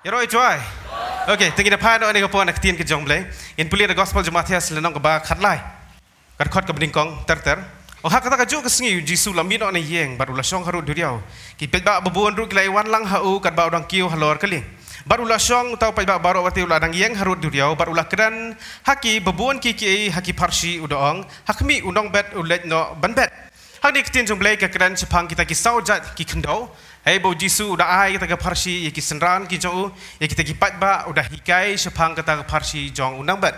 Yero joy. Okay, tengi na pano ani gapon ak tin ke jongle. In puli na gospel jumat ya sila nong kabag hatlay. Kar kot kabining kong ter ter. O oh, ha kata kaju kasi ngi Jesus lamin ani yeng baru la song haru duriaw. Kipet ba babuan ru kila iwan lang hau kar ba udang kio halor keling. Barulah syong tahu pejabat baru waktu ulah nang yang harut duriau. Barulah keran haki bebuan kiki haki parsi udang. Hakmi undang bet ulet no ban bet. Hak ni ketin jom belai kekeran sepang kita ki saujat kikendau kendau. Hei bau jisu udah ay kita ke parsi ya ki senran ki Ya kita kipat ba udah hikai sepang kita ke parsi jong undang bet.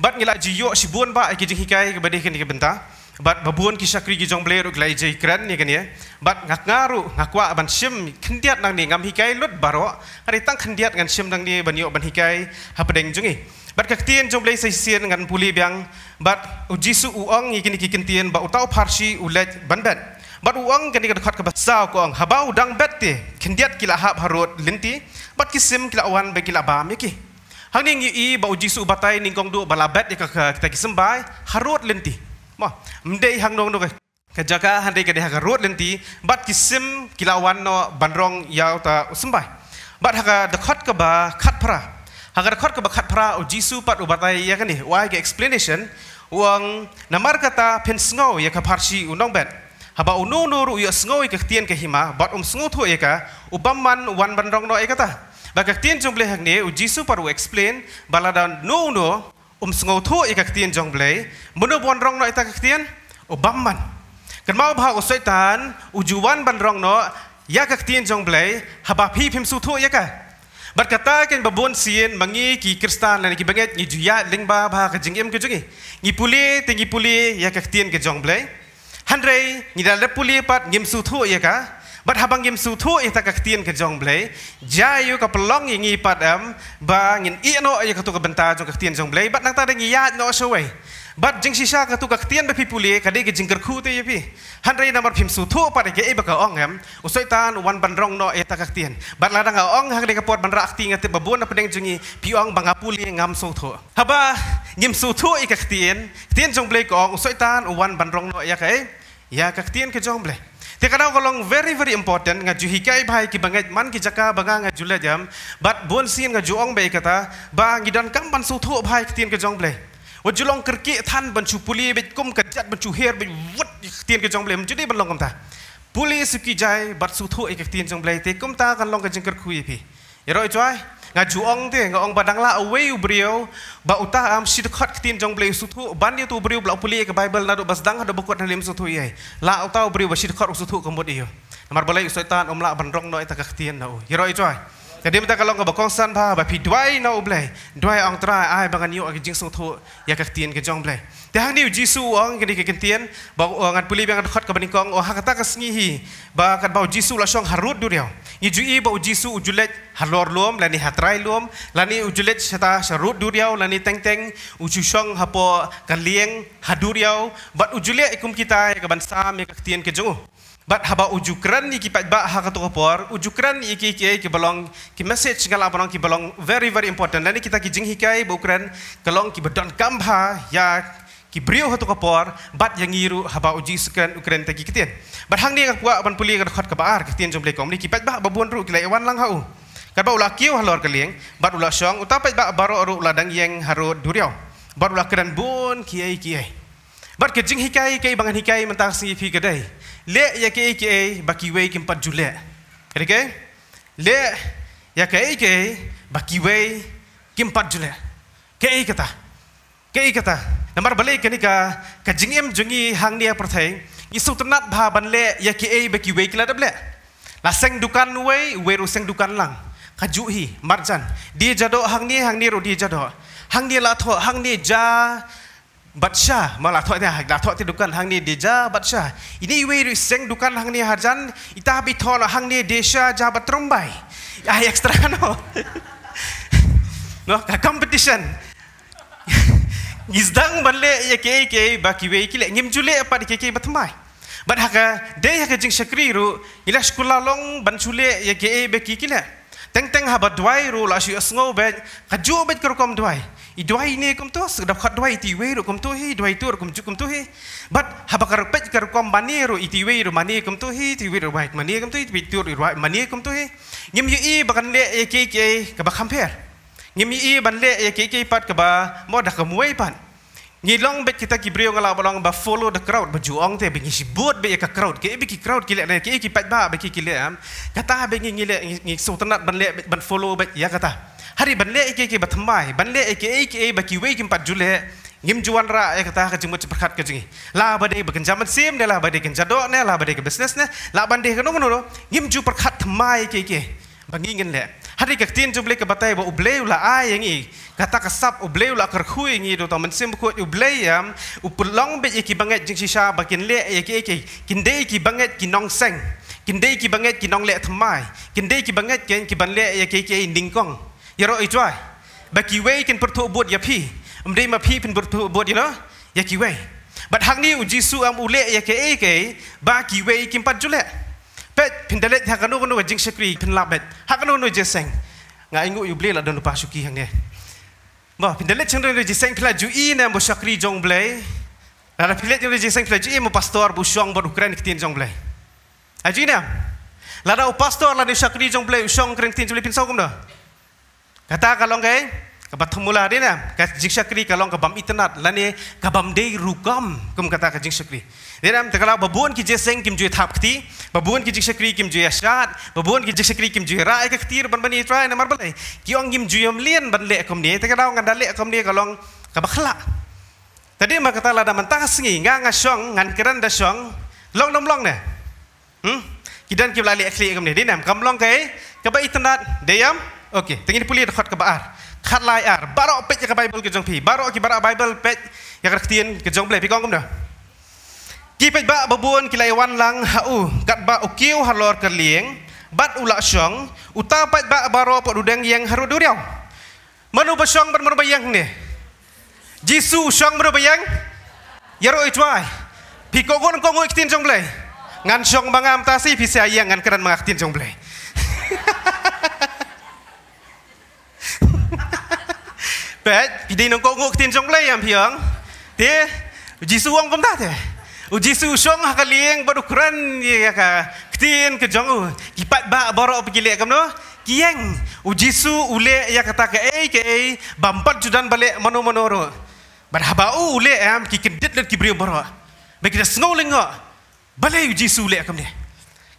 Bat ngilak jiyok si buan ba ya ki jing hikai kebadehkan ni kebentah bat babun kisah kri gijong bleru glai jai kran ni kan ya bat ngak ngaru ngakwa ban sim khindiat nang ni ngam hikai lut baro hari tang khindiat ngan sim nang ni ban yo ban hi hikai hapdeng jungi bat kaktien jong blai sisien ngan puli biang bat ujisu uong ngi kini kikentien ba utau parsi ulet bandat bat uong kini kan kat khat ka basau ko ang habau dang bet ti khindiat kila hap harut linti bat kisim kila wan ba kila bam yiki hang ni ngi i ba ujisu batai ningkong du balabet ka kita kisembai harut linti Mah, mende hang dong dong ke. Kejaka hande ke dia ke rut nanti, bat kisim kilawan no bandrong yau ta sembai. Bat haga dekat ke ba khat pra. Haga dekat ke ba khat pra o Jisu pat ubatai ya kan ni. Why ke explanation? Uang namar kata pen sngau ya ka parsi undong bet. Haba uno nur uya sngau ke ketian ke hima, bat um sngau tu ya ka ubaman wan bandrong no e ta, ba Bagak tien jumble hak ni u Jisu pat u explain bala dan no no um sngo tho i kak tien jong blei mono bon rong no ta kak tien o bam man kan mau bha o setan u juwan ban rong no ya kak tien jong blei ha ba phi phim su tho ya ka bat kata ken babon sien mangi ki kristan na ki banget ni juya ling ba bha ka jing em ke jungi ni puli te ni puli ya kak tien ke jong blei hanrei ni da le puli pat ngim su tho ya ka but habang gim su thu i takak tien ke jong blay ja yu ka pelong yingi pat am ba ngin i no ay ka tu ka benta jong ka tien jong blay but nang ta ngi ya no so way but jing sisa ka tu ka tien be pipuli ka de ge jing ker khu te yapi hanrei number phim su thu pa ge e ba ka ong am usoi tan wan ban rong no e takak tien but la dang ong ha ka de ka por ban ra akti ngate ba bon na pedeng jingi pi ong ba ngapuli ngam so thu haba ngim su thu i ka tien tien jong blay ko usoi tan wan ban rong no ya ka e ya ka tien ke jong blay Ti kadang kolong very very important ngaju hikai bhai ki bangai man ki jaka banga ngaju le jam but bon sin ngaju ong be kata ba ngi dan kam ban su tho bhai tin ke jong ble wo julong kerki than ban chu puli be kum ka jat ban chu her be wut tin ke jong ble mjudi ban long kam ta puli su ki jai bat su tho ek tin jong ble te kum ta kan long ka jing ker khui pi ero eh, chwai eh ngaju ong de nga ong badang la away ubrio ba uta am sid khat tin jong blay suthu ban ye tu ubrio blau puli ke bible na do bas dang ha do bokot na lim suthu ye la uta ubrio ba sid khat suthu kambot iyo mar balai soitan om la ban rong no eta ka na u yero i choy jadi mereka kalau ngobok konsan bah, bapi dua ina ublay, dua orang terai, ay bangun yuk agi jingsung tu, ya kertian ke jong blay. Tiang ni Yesu orang kini kertian, bau orang eh, puli yang dekat ke kong, oh kata kesengihi, bahkan bau Yesu lah song harut duriau. Ijui bau Yesu ujulet halor luom, lani hatrai luom, lani ujulet serta serut duriau, lani teng teng uju song hapo kaliang haduriau, bat ujulet ikum kita ya kaban sam ya kertian ke jong. But haba ujukran ni kipat ba ha katu kapor ujukran ni ki ki ki belong ki message ngala barang ki belong very very important dan kita ki jing hikai bukran kalong ki bedon kamba ha, ya ki brio hatu kapor bat yang iru haba uji sekan ukran tagi kitian bat hang ni ka kuak ban puli ka khat ka baar kitian jomle kom ni kipat ba babuan ru kilai wan lang hau kapa ulah kiu halor keling bat ulah song utapai ba baro ru ladang yang haru duriau bat ulah keren bun kiai kiai bat ke jing hikai kai bangan hikai mentang singi fi kedai le ya ke ke ya baki we ke 4 Julai. Kira ke? Le ya ke ke baki we ke 4 Julai. Ke kata. Ke kata. Nomor bale ke ni ka ka jingem jungi hang dia pertai. Isu tenat bahaban le ya ke baki we kila la dable. La seng dukan we we ru seng dukan lang. Kajuhi marjan. Dia jado hang ni hang ni ro dia jado. Hang dia la tho hang ni ja Batsha malah thoi dia hak thoi tin dukan hangni ni deja batsha ini we seng dukan hangni harjan ita bi thon hang desha ja batrumbai ai ah, ekstra kan, no no ah, competition Isdang banle ye ke ke ba ki kile ki le ngim jule apa ke ke batmai bat hak de hak jing shakri ru ilah sekolah long ban chule ye ke be ki ki teng teng habat dua ru la shi asngo be kaju bet kerkom dua i dwai ne kum to sa khat dwai ti we ro kum to hi dwai tur kum chu kum but haba pet kar kom bani ro i ti ro mani kum to hi ti we ro wai mani kum to hi ti tur ro mani kum to hi ngim yu i bakan le e ke ke ka ba kham phear ngim i ban le e ke ke pat ka ba mo da pan Ngilong bet kita kibrio briong la balong ba follow the crowd ba teh begini bingi sibot be ka crowd ke ibi crowd ki le ne ki ki pat ba ba ki am kata begini bingi ngi le ngi sutnat le ban follow bet ya kata hari benle ek ek bathmai benle ek ek ek baki wei kim pat jule ngim juan ra ek ta ka jimut perkat ke jingi la bade ba kenjam sim de la bade kenja do ne la bade ke business ne la bande ke no no ngim ju perkat thmai ke ke bangi ngin le hari ke tin ju ble ke batai ba uble la ai ngi kata ke sap uble la ker khui ngi do ta men sim ku uble yam upulong be ek bangat jing sisa ba kin le ek ek kin de ki bangat ki nong seng kin de ki bangat ki nong le thmai kin de ki bangat ken ki ban le ek ek ning kong ya ro i twai ba ki wei kin phi pin per tu bot ya ki but hak ni u am ule ya ke e ke ba ki wei pin dele ha kanu kanu jing sekri pin la bet kanu kanu je seng nga ingu la don pa suki hang ne pin dele chang re je seng pla ju i ne mo sekri jong ble Rara pilih pastor busuang berukuran ketien jong blay. Aji ni, lada pastor lada syakri jong blay usuang kerentin jong blay pinsau kum Kata kalau gay, eh, kabat mula hari ni, lah. kat jiksa kalau kabam internet, lani kabam day rukam, kum kata kat jiksa kri. Ni ram, kalau babuan ki jeseng kim jui tap kti, babuan ki jiksa kim jui asyat, babuan ki jiksa kim jui rai ke kti, ban bani itra, nama berbalai. Kiong kim jui amlian ban lek kum ni, tapi kalau ngan dalek kum ni kalau kabak lak. Tadi mak kata lada mentah sengi, ngan ngasong, ngan keran dasong, long long long ne. Hmm? Kidan kiblali ekli kum ni, ni ram, kam long kai, eh? kabak dayam, โอเคตั้งยี่ปุ่ยรักขัดกับอาร์ขัดลายอาร์บาร์อ็อกเป็ดยังกับไบเบิลกับจงพีบาร์อ็อกกับบาร์อ็อกไบเบิลเป็ดยังกับขี้นกับจงเปลี่ยนพี่กองกุมเด้อกีเป็ดบ้าบ่วนกีไลวันลังฮ่าอู้กัดบ้าอุกิวฮัลโหลกันเลี้ยงบัดอุลักษงอุตาเป็ดบ้าบาร์อ็อกปอดูเด้งยังฮารุดูเรียวมนุษย์ช่องบันมันไปยังเนี่ยจิสุช่องมันไปยังยารุอิจวายพี่กองกุนกองกุนขี้นจงเปลี่ยงานช่องบังอัมตาซีพี่เสียยังงานกระดันมาขี้นจงเปลี่ยง nongkok-kok ပဲပြည်နေကုန်းကိုတင်ကြုံလေးရံဖျံတေဂျီဆူဝန်ကမ္ဒတ်ေဂျီဆူရှုံဟကလီယံဘဒုခရန်ယေကာကတင်ကကြုံကိပတ်ဘာဘောရောပကိလေကမနော kieng ujisu ule ya kata ya ke ei ke ei bampat judan bale mano mano ro berhaba u ule am ki kedet le kibri bara be kita snowling ga bale ujisu le akam ne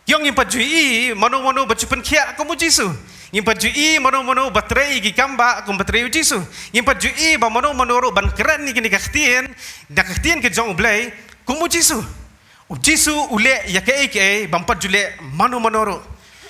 kyong impat ju i mano mano bachupan khia ko mu jisu yang perjui mano mano baterai gigi kamba aku baterai uji su. Yang perjui bawa mana mana ruk ban keran ni kini kaktian, dah kaktian ke jauh belai, kumu uji su. Uji su ule ya ke ke bampat jule mana mana ruk.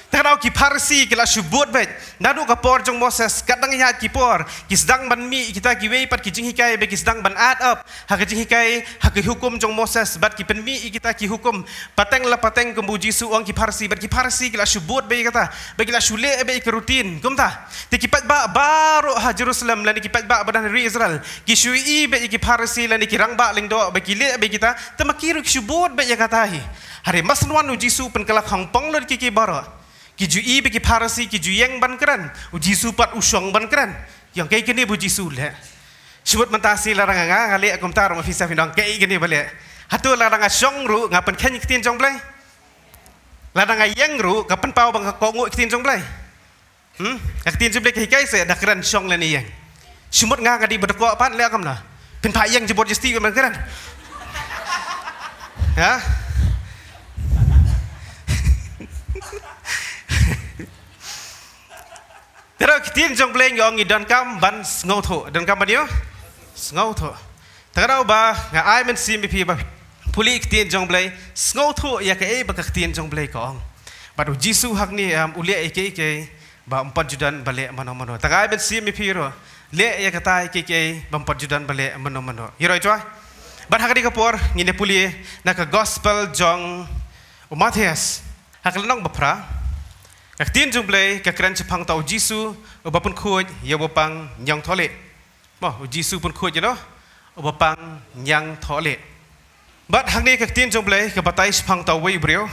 Tengok ki parsi kita subut bet. Nadu kapor jong Moses. Kadang ihat kipor. Kisdang ban mi kita kiwei pat kijing hikai. Bet kisdang ban add up. Hak kijing hikai. Hak hukum jong Moses. Bet kipen mi kita ki hukum. Pateng la pateng kumbu Jisu ang ki parsi. Bet ki parsi kita subut bet kata. Bet kita sule bet kerutin. Kum ta. Tikipat ba baru ha Jerusalem. Lain kipat ba badan dari Israel. Kisui bet ki parsi. Lain kirang ba lingdo. Bet kile bet kita. Temakiruk subut bet kata hi. Hari masnuan Jisu pen kelak la lor kiki baru. กิจุอีไปกิพาราซีกิจุแยงบันกรันอุจิสุปัตอุชองบันกรันอย่างแก่กันนี่บุจิสุลเหรอชีวิตมันตาสีละรังงาฮัลเลกุมตารมฟิซาฟินดองแก่กันนี่บัลเล่ฮัตุละรังงาชองรู้งับเป็นแค่ยิ่งตีนจงเปลยละรังงาแยงรู้งับเป็นเป้าบังกงอุกตีนจงเปลยฮึงับตีนจงเปลยแก่ใครเสียดักรันชองเลนี่ยังชีวิตงากระดิบดกอปันเล่กัมนะเป็นพายังจะบอกจะสตีกันบังกรันฮะ Terok tiang jong bleng yong i don kam ban ngau tho don kam ban yo ngau tho. Terau ba nga ai men sim bi ba puli tiang jong bleng ngau tho ya ke ai e bakak tiang jong bleng kong. Baru Jisu hak ni am uli ai e ke ke ba empat judan bale mano mano. Terau ai men sim bi ro le ya kata ai e ke ke ba empat judan bale mano mano. Hiro itu ai. Bar hakari kapor ngine puli na ka gospel jong Matthias hakalanong bapra. Terau yang tin jung blai ke kran chi pang tau jisu oba pun khuj ye bo pang nyang thole. Mo jisu pun khuj ye no. Oba pang nyang thole. Bat hang ni ke tin jung blai ke batai chi pang tau wei brio.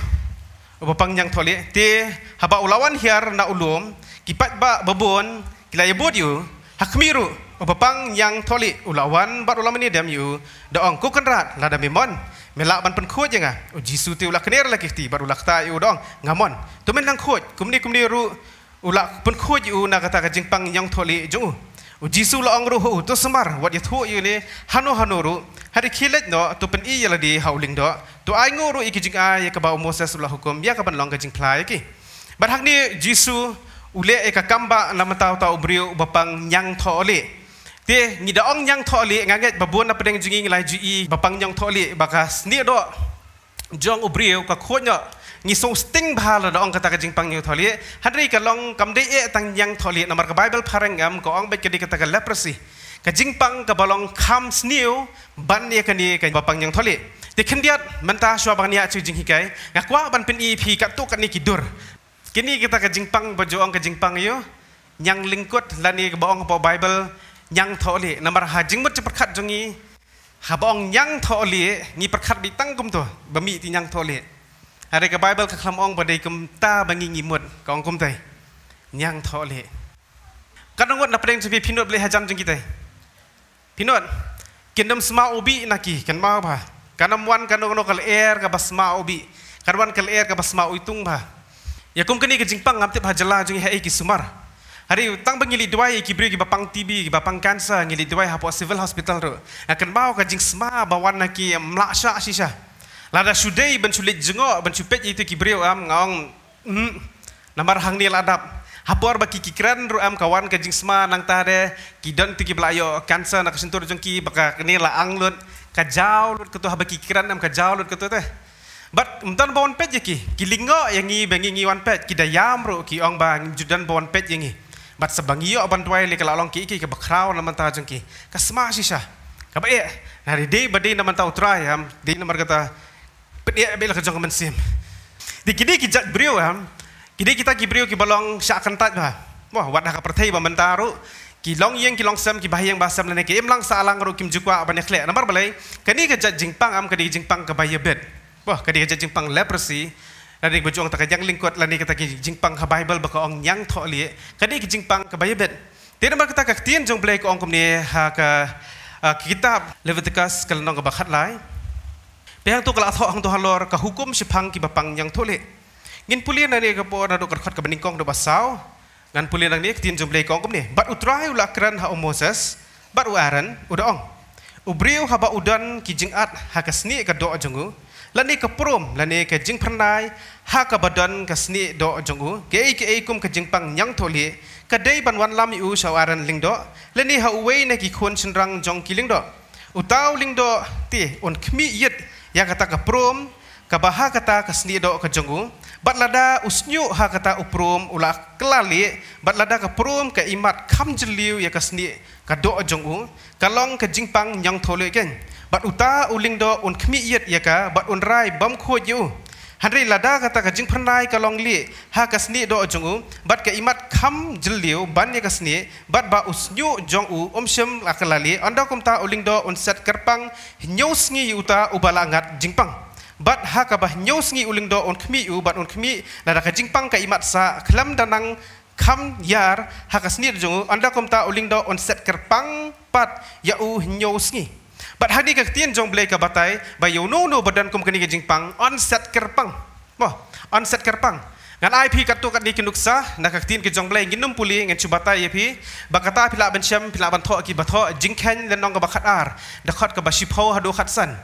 Oba pang nyang thole ti haba ulawan hiar na ulum kipat ba babon kila ye bod yu hakmiru oba pang nyang thole ulawan bat ulama ni dam yu da ong ku kan rat la da mi melak ban pen khuj jenga o oh, jisu ti ulak kener lagi ti baru lak ta yu dong ngamon tu men nang kumni kumni ru ulak pen khuj u na kata ka pang yang tholi ju o oh, jisu lo ang ru ho semar wat ye thu yu le hanu hanu ru hari khilet no tu pen i yala di hauling do tu ai ngo ru iki jing ai ka ba moses ulah hukum ya ka ban long ka phlai ki bar hak ni jisu ule e ka kamba lamata ta ubriu bapang nyang tholi Ti ngida ong nyang toli ngaget babun apa deng jingi ngilai ji pang nyang toli bakas ni do jong ubriu ka khonya ngi so sting bahala do ong kata ka jing pang nyu toli hadri ka long kam de e tang nyang toli namar ka bible pharang gam ko ong be kedi kata ka leprosy ka jing pang ka balong kham sniu ban ye ka ni ka bapang nyang toli ti khindiat menta shwa bang nia chu jing kai. ngak kwa ban pin ep ka tu ka ni kidur kini kita ka jing pang bojo ong ka jing pang yo nyang lingkut lani ka ba ong ka bible yang tho li namar ha jing mot chi prakhat jungi ha, yang bong nyang tho li ngi prakhat bi tang kum to ba ti nyang tho are ha, ka bible ka khlam ong ba dei kum ta ba ngi ngi mot kong kum tai yang tho li kan ngot na preng chi phinot le ha jam jungi tai phinot kingdom sma ubi na ki kan ma ba kanam wan kan ngo kal air ka basma ubi kan wan kal air ka basma uitung ba yakum kini ke jingpang ngapte ba ha, jala jungi ha ek sumar Hari utang pengili dua iki bri ki bapang kepada ki bapang kanser ngili dua hapo civil hospital ro. Akan bawa ka jing sma bawan na ki mlaksha Lada sudai ben sulit jengo ben cupet itu ki bri am um, ngong mm, nomor hang ni ladap. Hapo ar baki am kawan ka sema nang tare kidan tu ti ki blayo kanser na kesentur jeng baka ni la anglut ka jau lut ketu ha baki am kajau jau lut ketu teh. Bat mungkin bawan pet je kilingo yangi lingok ngi bengi ngi wan pet, kida yam ro ki bang judan bawan pet yangi bat sebangi yo ban tuai le kalong ki ki ke bakrau na manta jeng ki ka sma si sha ka ba e na ri de ba de na manta utra kata pet ye bel ka sim di kidi kita jak brio ya kidi kita ki kibalong sya balong sha kan wah wadah ka perthai ba manta ru ki long yeng ki long sam ki bahyang ba sam le ki im lang sa lang ru kim jukwa ba ne balai ka ni ka pang am ka di jing pang ka ba wah ka di ka pang leprosy na ding bujong ta kanyang lingkot lani kita ki jingpang ha bible ba ko ang nyang tho li ka ki jingpang ka bible te na ba kita ka jong play ko ang kom ni ha ka kitab leviticus kal nong ba khat lai pe ang to kala tho ang to halor ka hukum si phang ki ba pang nyang tho li ngin puli na ni po na do khat ka ning kong do ba sao ngan puli na ni tin jong play ko ang kom ni bat utrai ula kran ha um moses bat u aran u da ong Ubriu haba udan kijingat hakasni kadoa jengu lani ke prom lani ke jing pernai ha ke badan ke sni do pang yang toli ke dei lam u sa aran ling do lani ha uwei rang jong utau ling do ti on ya kata ke prom kata ha ke sni bat lada usnyu ha kata uprom ula klali bat lada ke prom ke ya ke sni ke kalong ke pang yang toli geng bat uta uling un khmi yet yaka bat un rai bam kho yu hanri lada kata ka jing phnai ka li ha ka do jungu bat ka imat kham jil liu ban ye ya ka sni bat ba us nyu jong u um sem akala li anda kum ta uling do un set karpang nyu uta ubala ngat jing pang bat ha ka ba nyu sngi uling un khmi u bat un khmi lada ka jing pang ka imat sa khlam danang kam yar ha ka do jungu anda komta ta uling do un set karpang pat ya u But hari ke tiang jong belai ke batai, bay yo no no badan kum kini jingpang on set kerpang. Mo, on set kerpang. Ngan ai phi tu kat ni kinuksa, nak ke tiang ke jong belai nginum puli ngan cu batai ye phi. Bakata pila ban syam, pila ban tho ki batho jingken len nong ke bakat ar. Da khat ke basi phau hadu khat san.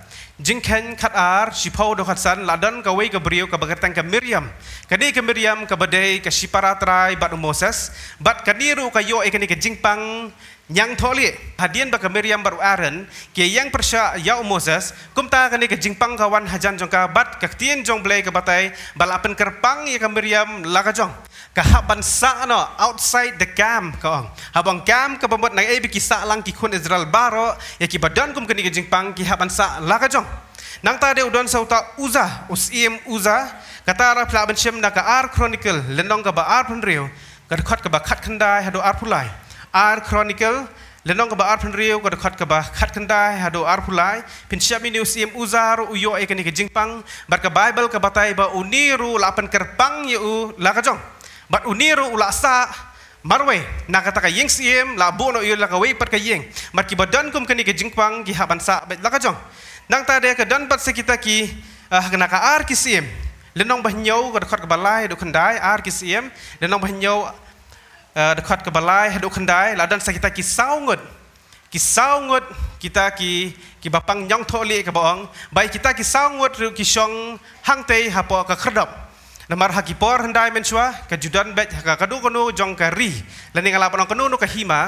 Jingken khat ar, si phau do khat san, ladan ke wei ke brio ke bakatang ke Miriam. Kani ke Miriam ke badai ke siparatrai bat Moses, bat kaniru ke yo e ke ni ke jingpang, yang tole hadian baka Miriam baru Aaron ke yang persa ya Moses kum ta kane ke jingpang kawan hajan jong bat ka tien jong blai ke batai balapan kerpang ya ka Miriam la jong ka haban sa no outside the camp ko habang camp ke pembuat nang ebi kisa lang ki kun Israel baro ya ki badan kum kane ke jingpang ki haban sa la jong nang ta de udon sauta uza us im uza kata ra plaben chem na ka ar chronicle lenong ka ba ar pun riu ka khat ka ba khat khandai ha ar pulai ar chronicle lenong ka ba ar phan rio kau dekat ka ba khat kan dai ha do ar phulai pin chap uzar uyo yo ekani ka bar ke bible kebatai batai ba uniru lapan kerpang ye u la ka jong bar uniru u la sa marwe na ka ta ka yeng cm no yo la ka wei par ka bar mar dan kum kani ka jingpang ki ha ban sa la ka jong nang tade de dan pat se kita ki ah kana ar ki cm lenong ba nyau ka khat ka lai do kan ar ki cm lenong ba Eh, dekat ke balai hadok kendai ladan sakita ki ngut ki ngut kita ki ki bapang nyong tho li ke bong bai kita ki ngut ru ki song hang tei hapo ka kredop namar ha ki por hendai men chua ka judan bet ka kadu kono jong ka ri lani ngala pano kono no ka hima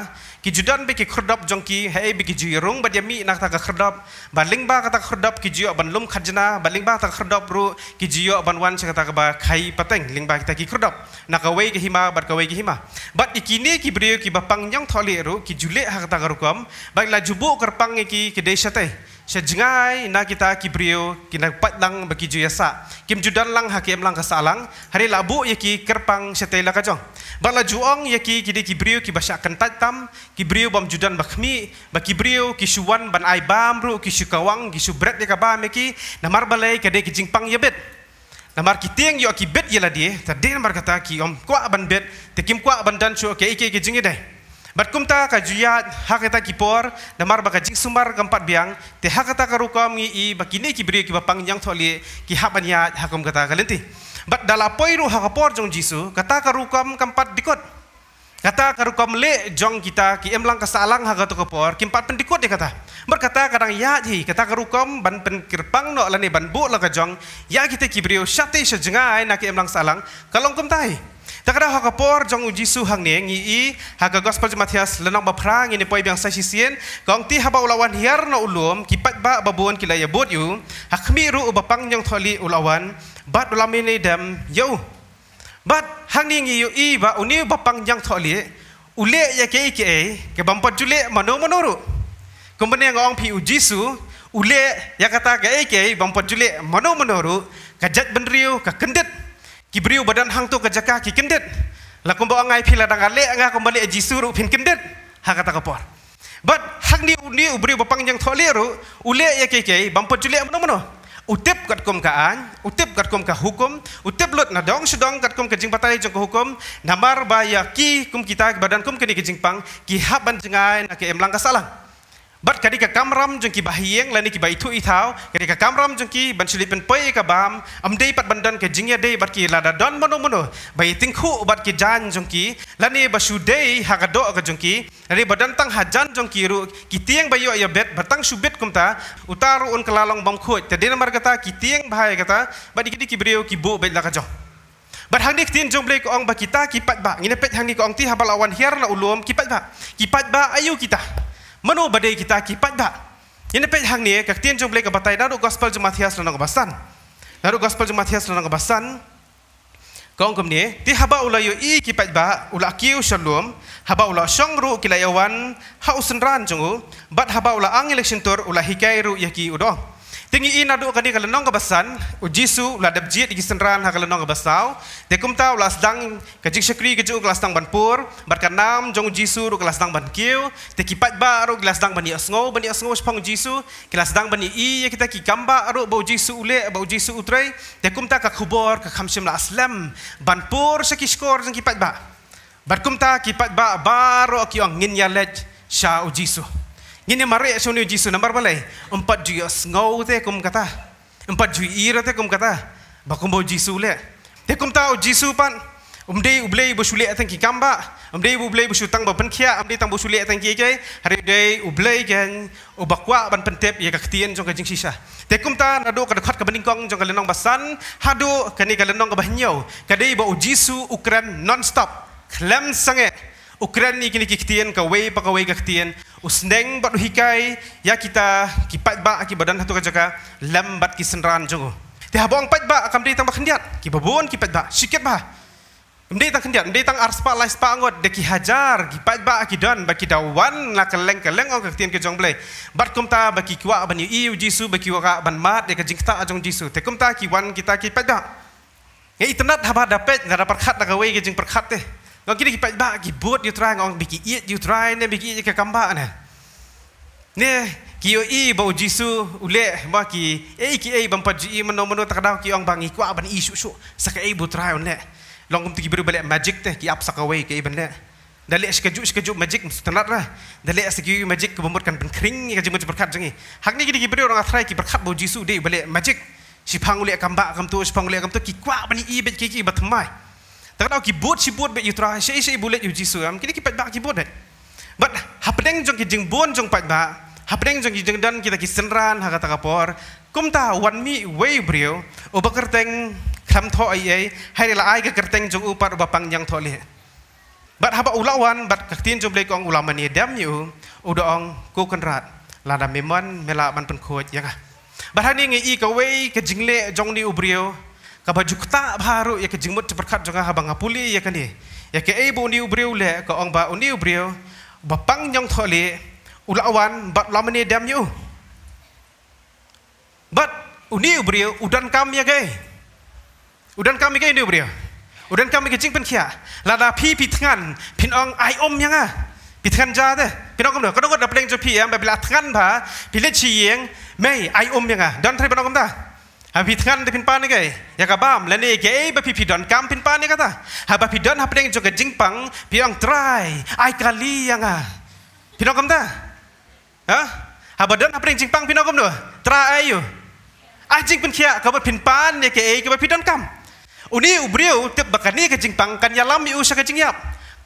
ki judan be ki khurdap jong ki be ki jirung ba mi nak ta khurdap ba lingba kata khurdap ki jiyo ban lum khajna ba lingba ta khurdap ru ki jiyo ban wan cha kata ba khai pateng lingba kita ki khurdap nak ka wei ki hima ba ka wei ki hima ba ikini ki brio ki ba pang nyang thali ru ki jule ha kata garukam ba la jubu kar ki ki desa Siya jengai na kita kibrio kina patlang bagi juya sa. Kim judan lang hakim lang kasalang hari labu yaki kerpang siya tela kajong. Bala juong yaki kini kibrio kibasya akan tam kibrio bam judan bakmi bagi brio kisuan ban ai bamru kisu kawang kisu bread de kabam yaki namar balai kade kijing pang yabet. Namar kiting yo akibet lah dia tadi namar kata ki om kwa ban bet tekim kwa ban dan chu okay ikai kijing deh. Bat kumta ka juyat hakita kipor na mar baka jing sumar ka biang te hakata ka rukam ngi i bakine ki bri ki bapang yang thali ki hapan ya hakum kata kalenti. Bat dala poiru hakapor jong jisu kata ka rukam ka dikot. Kata karukam le jong kita ki emlang kasalang haga to kapor ki empat pendikot dia kata. Berkata kadang ya ji kata karukam ban pen kirpang no lane ban bu la ka jong ya kita kibrio syate syajengai nak emlang salang kalong kum Takara haka por jong uji su hang ni ngi i haka gospel di Matthias lenang ba prang ini poi biang sa si sien gong ti haba ulawan hiar na ulum kipat ba babuan kila ya bot yu hakmi ru ba pang jong thali ulawan bat ulami ni dam yo bat hang ni ngi yu i ba uni ba pang jong thali ule ya ke ke e ke bampa jule mano manoru kumbane ngong pi uji su ule ya kata ke ke bampa jule mano mano ru kajat benriu ka kendet Kibriu badan hang tu kerja kaki kendet. Lakum bawa ngai pilih dan kali, ngai kum balik aji suru pin kendet. Hang kata kapor. But hang ni ni ubriu bapang yang toleru, ule ya keke, bampu juli mana mana. Utip kat kum kaan, utip kat kum ka hukum, utip lut nadong sedong kat kum kejing patai jeng hukum. Namar bayaki kum kita badan kum kini kejing pang, kihaban jengai nak ke emlang kasalang. But ketika kamram jengki bahiyeng, lani ki baitu ithau ketika kamram jengki bancili pen pai ka bam amde pat bandan ke jingya dei bat ki lada don mono mono bai tingku bat ki jan jengki lani basu dei haga do ka jengki lani badan tang hajan jengki ru ki tiang bayo ya bet batang subet kumta utaru un kelalong bom khoj te dinamar kata ki tiang bahai kata bat ki ki brio ki bo bai la ka jong bat hangdi tin jong blek ong ba kita ki pat ba ngine pet hangdi ko ong ti habal awan hiar na ulum ki pat ba ki pat ba ayu kita mano bade kita ki pat da yene pe hang ni eh, ka tien jong blek batai daru gospel jo Matthias lanang basan daru gospel jo Matthias lanang basan kaung kum ni eh, ti haba ula yo i ki pat ba ula kiu u shalom haba ula shong ru kilayawan hausen ran jong bat haba ula ang election tour ula hikai ru yaki udong Tingi i nadu kadi kala nong kebasan, ujisu ladap jit di kisendran hakala nong kebasau, dekum tau las dang kajik syakri kajuk kelas dang banpur, berkenam jong ujisu ru kelas dang ban kiu, teki pat ba ru kelas dang bani asngo, bani asngo sepang ujisu, kelas dang bani i ya kita ki gamba ru bau ujisu ule, bau ujisu utrei, dekum tau kakubor kakamsim la aslam, banpur syakir skor jeng kipat ba. Berkumta kipat ba baru aku angin yalet sya Ujisu. Ini mari saya sunyi jisu nombor balai. Empat juta ya, ngau teh kum kata. Empat juta ira teh kum kata. Bakum bawa jisu le. Teh kum tahu jisu pan. Umdei ublei bersulia tentang kikamba. Umdei ublei bersutang bapen kia. Umdei tang atang tentang kikai. Hari umdei ublei kan. Ubakwa ban pentep ya kaktian jong kajing sisa. Teh kum ta nado kadekat kebening kong jong kalenong basan. Hado kani kalenong kebanyau. Kadei bawa jisu ukran non stop. Klem sangat ukran ni kini kiktien ka wei pa ka kiktien usneng bat hikai ya kita kipat ba ki badan hatu kajaka lambat ki senran jugo ti habong pat ba akam di tambah kendiat ki babon ki pat ba sikit ba Mdei tang kendiat, mdei tang arspa lai spa angot, deki hajar, gipat ba aki don, baki dawan na lah keleng keleng ong kaktien ke jong blay. Bat kumta baki kuwa ban yu iu jisu, baki waka ban mat, deka jingkta ajong jisu. Te kumta ki wan kita ki pat ba. Ngay ya, itenat haba dapat ngara perkhat na kawai ke jing perkhat teh ngong kini ki pat eh, ba ki bot yu try ngong biki ie eh, yu try ne biki ie ka kamba ne ne ki yo i ba jisu ule ba ki e ki e bam pat ji i mano mano takada ki ong bangi kwa ban i su su sa ka e eh, bu try ne long kum ti biru balek magic te ki ap sa ka wei ke ban dale es keju es magic mesti tenat ra lah. dale es keju magic ke bumbut kan ben kring berkat jengi hak ni ki ki biru orang try, ki berkat ba jisu de balek magic si pangule kamba kam tu si pangule kam tu ki kwa ban i i ki ki batmai tak tahu kibut sibut bet yutra sei sei bulet yuji suam kini kipat ba kibut dai. Eh. But hapdeng jong ki jeng bon jong pat ba. Hapdeng jong ki jeng dan kita ki senran ha kata kapor. Kum ta wan mi way brio o ba kerteng kham tho ai ai hai la ai ka kerteng jong upar ha ba pang yang tho But haba ulawan but kertin jong le kong ulama ni dam yu udo ong ku kenrat. La da memon mela ban pen khuat yang ah. But ha ngi ka wei ka jing le jong ni ubrio kabaju kita baru ya ke jengmut berkat jengah abang apuli ya kan ni ya ke ibu eh, ni ubriu le ke ong ba uni ubriu bapang nyong thole ulawan bat lamani dam nyu bat uni ubriu udan kam ya ke udan kam ya ke ni ubriu udan kam ya ke jing pen khia lada phi phi thngan pin ong ai om yang a phi thngan ja de pin ong ko no ko da pleng jo phi ya ba bila thngan ba bila chi yeng mai ai om yang a don thai ba no ko da ฮับพิธันเดพินปานี่ไงยากบ้ามและนี่เกย์บพิพิดอนกำพินปานี่ก็ตาฮับบพิดอนฮับเพลงจงกจิงปังพียงตรายไอคาลียังอ่ะพี่น้องกำตาฮะฮับบดอนฮับเพลงจิงปังพี่น้องกำหนูตรายอยู่ไอจิงเป็นเขียกับพินปานเนี่ยเกย์กับพิดอนกำอุนี้อุบเรียวเต็บบักนี่กจิงปังกันยาลามีอุชกจิงยับ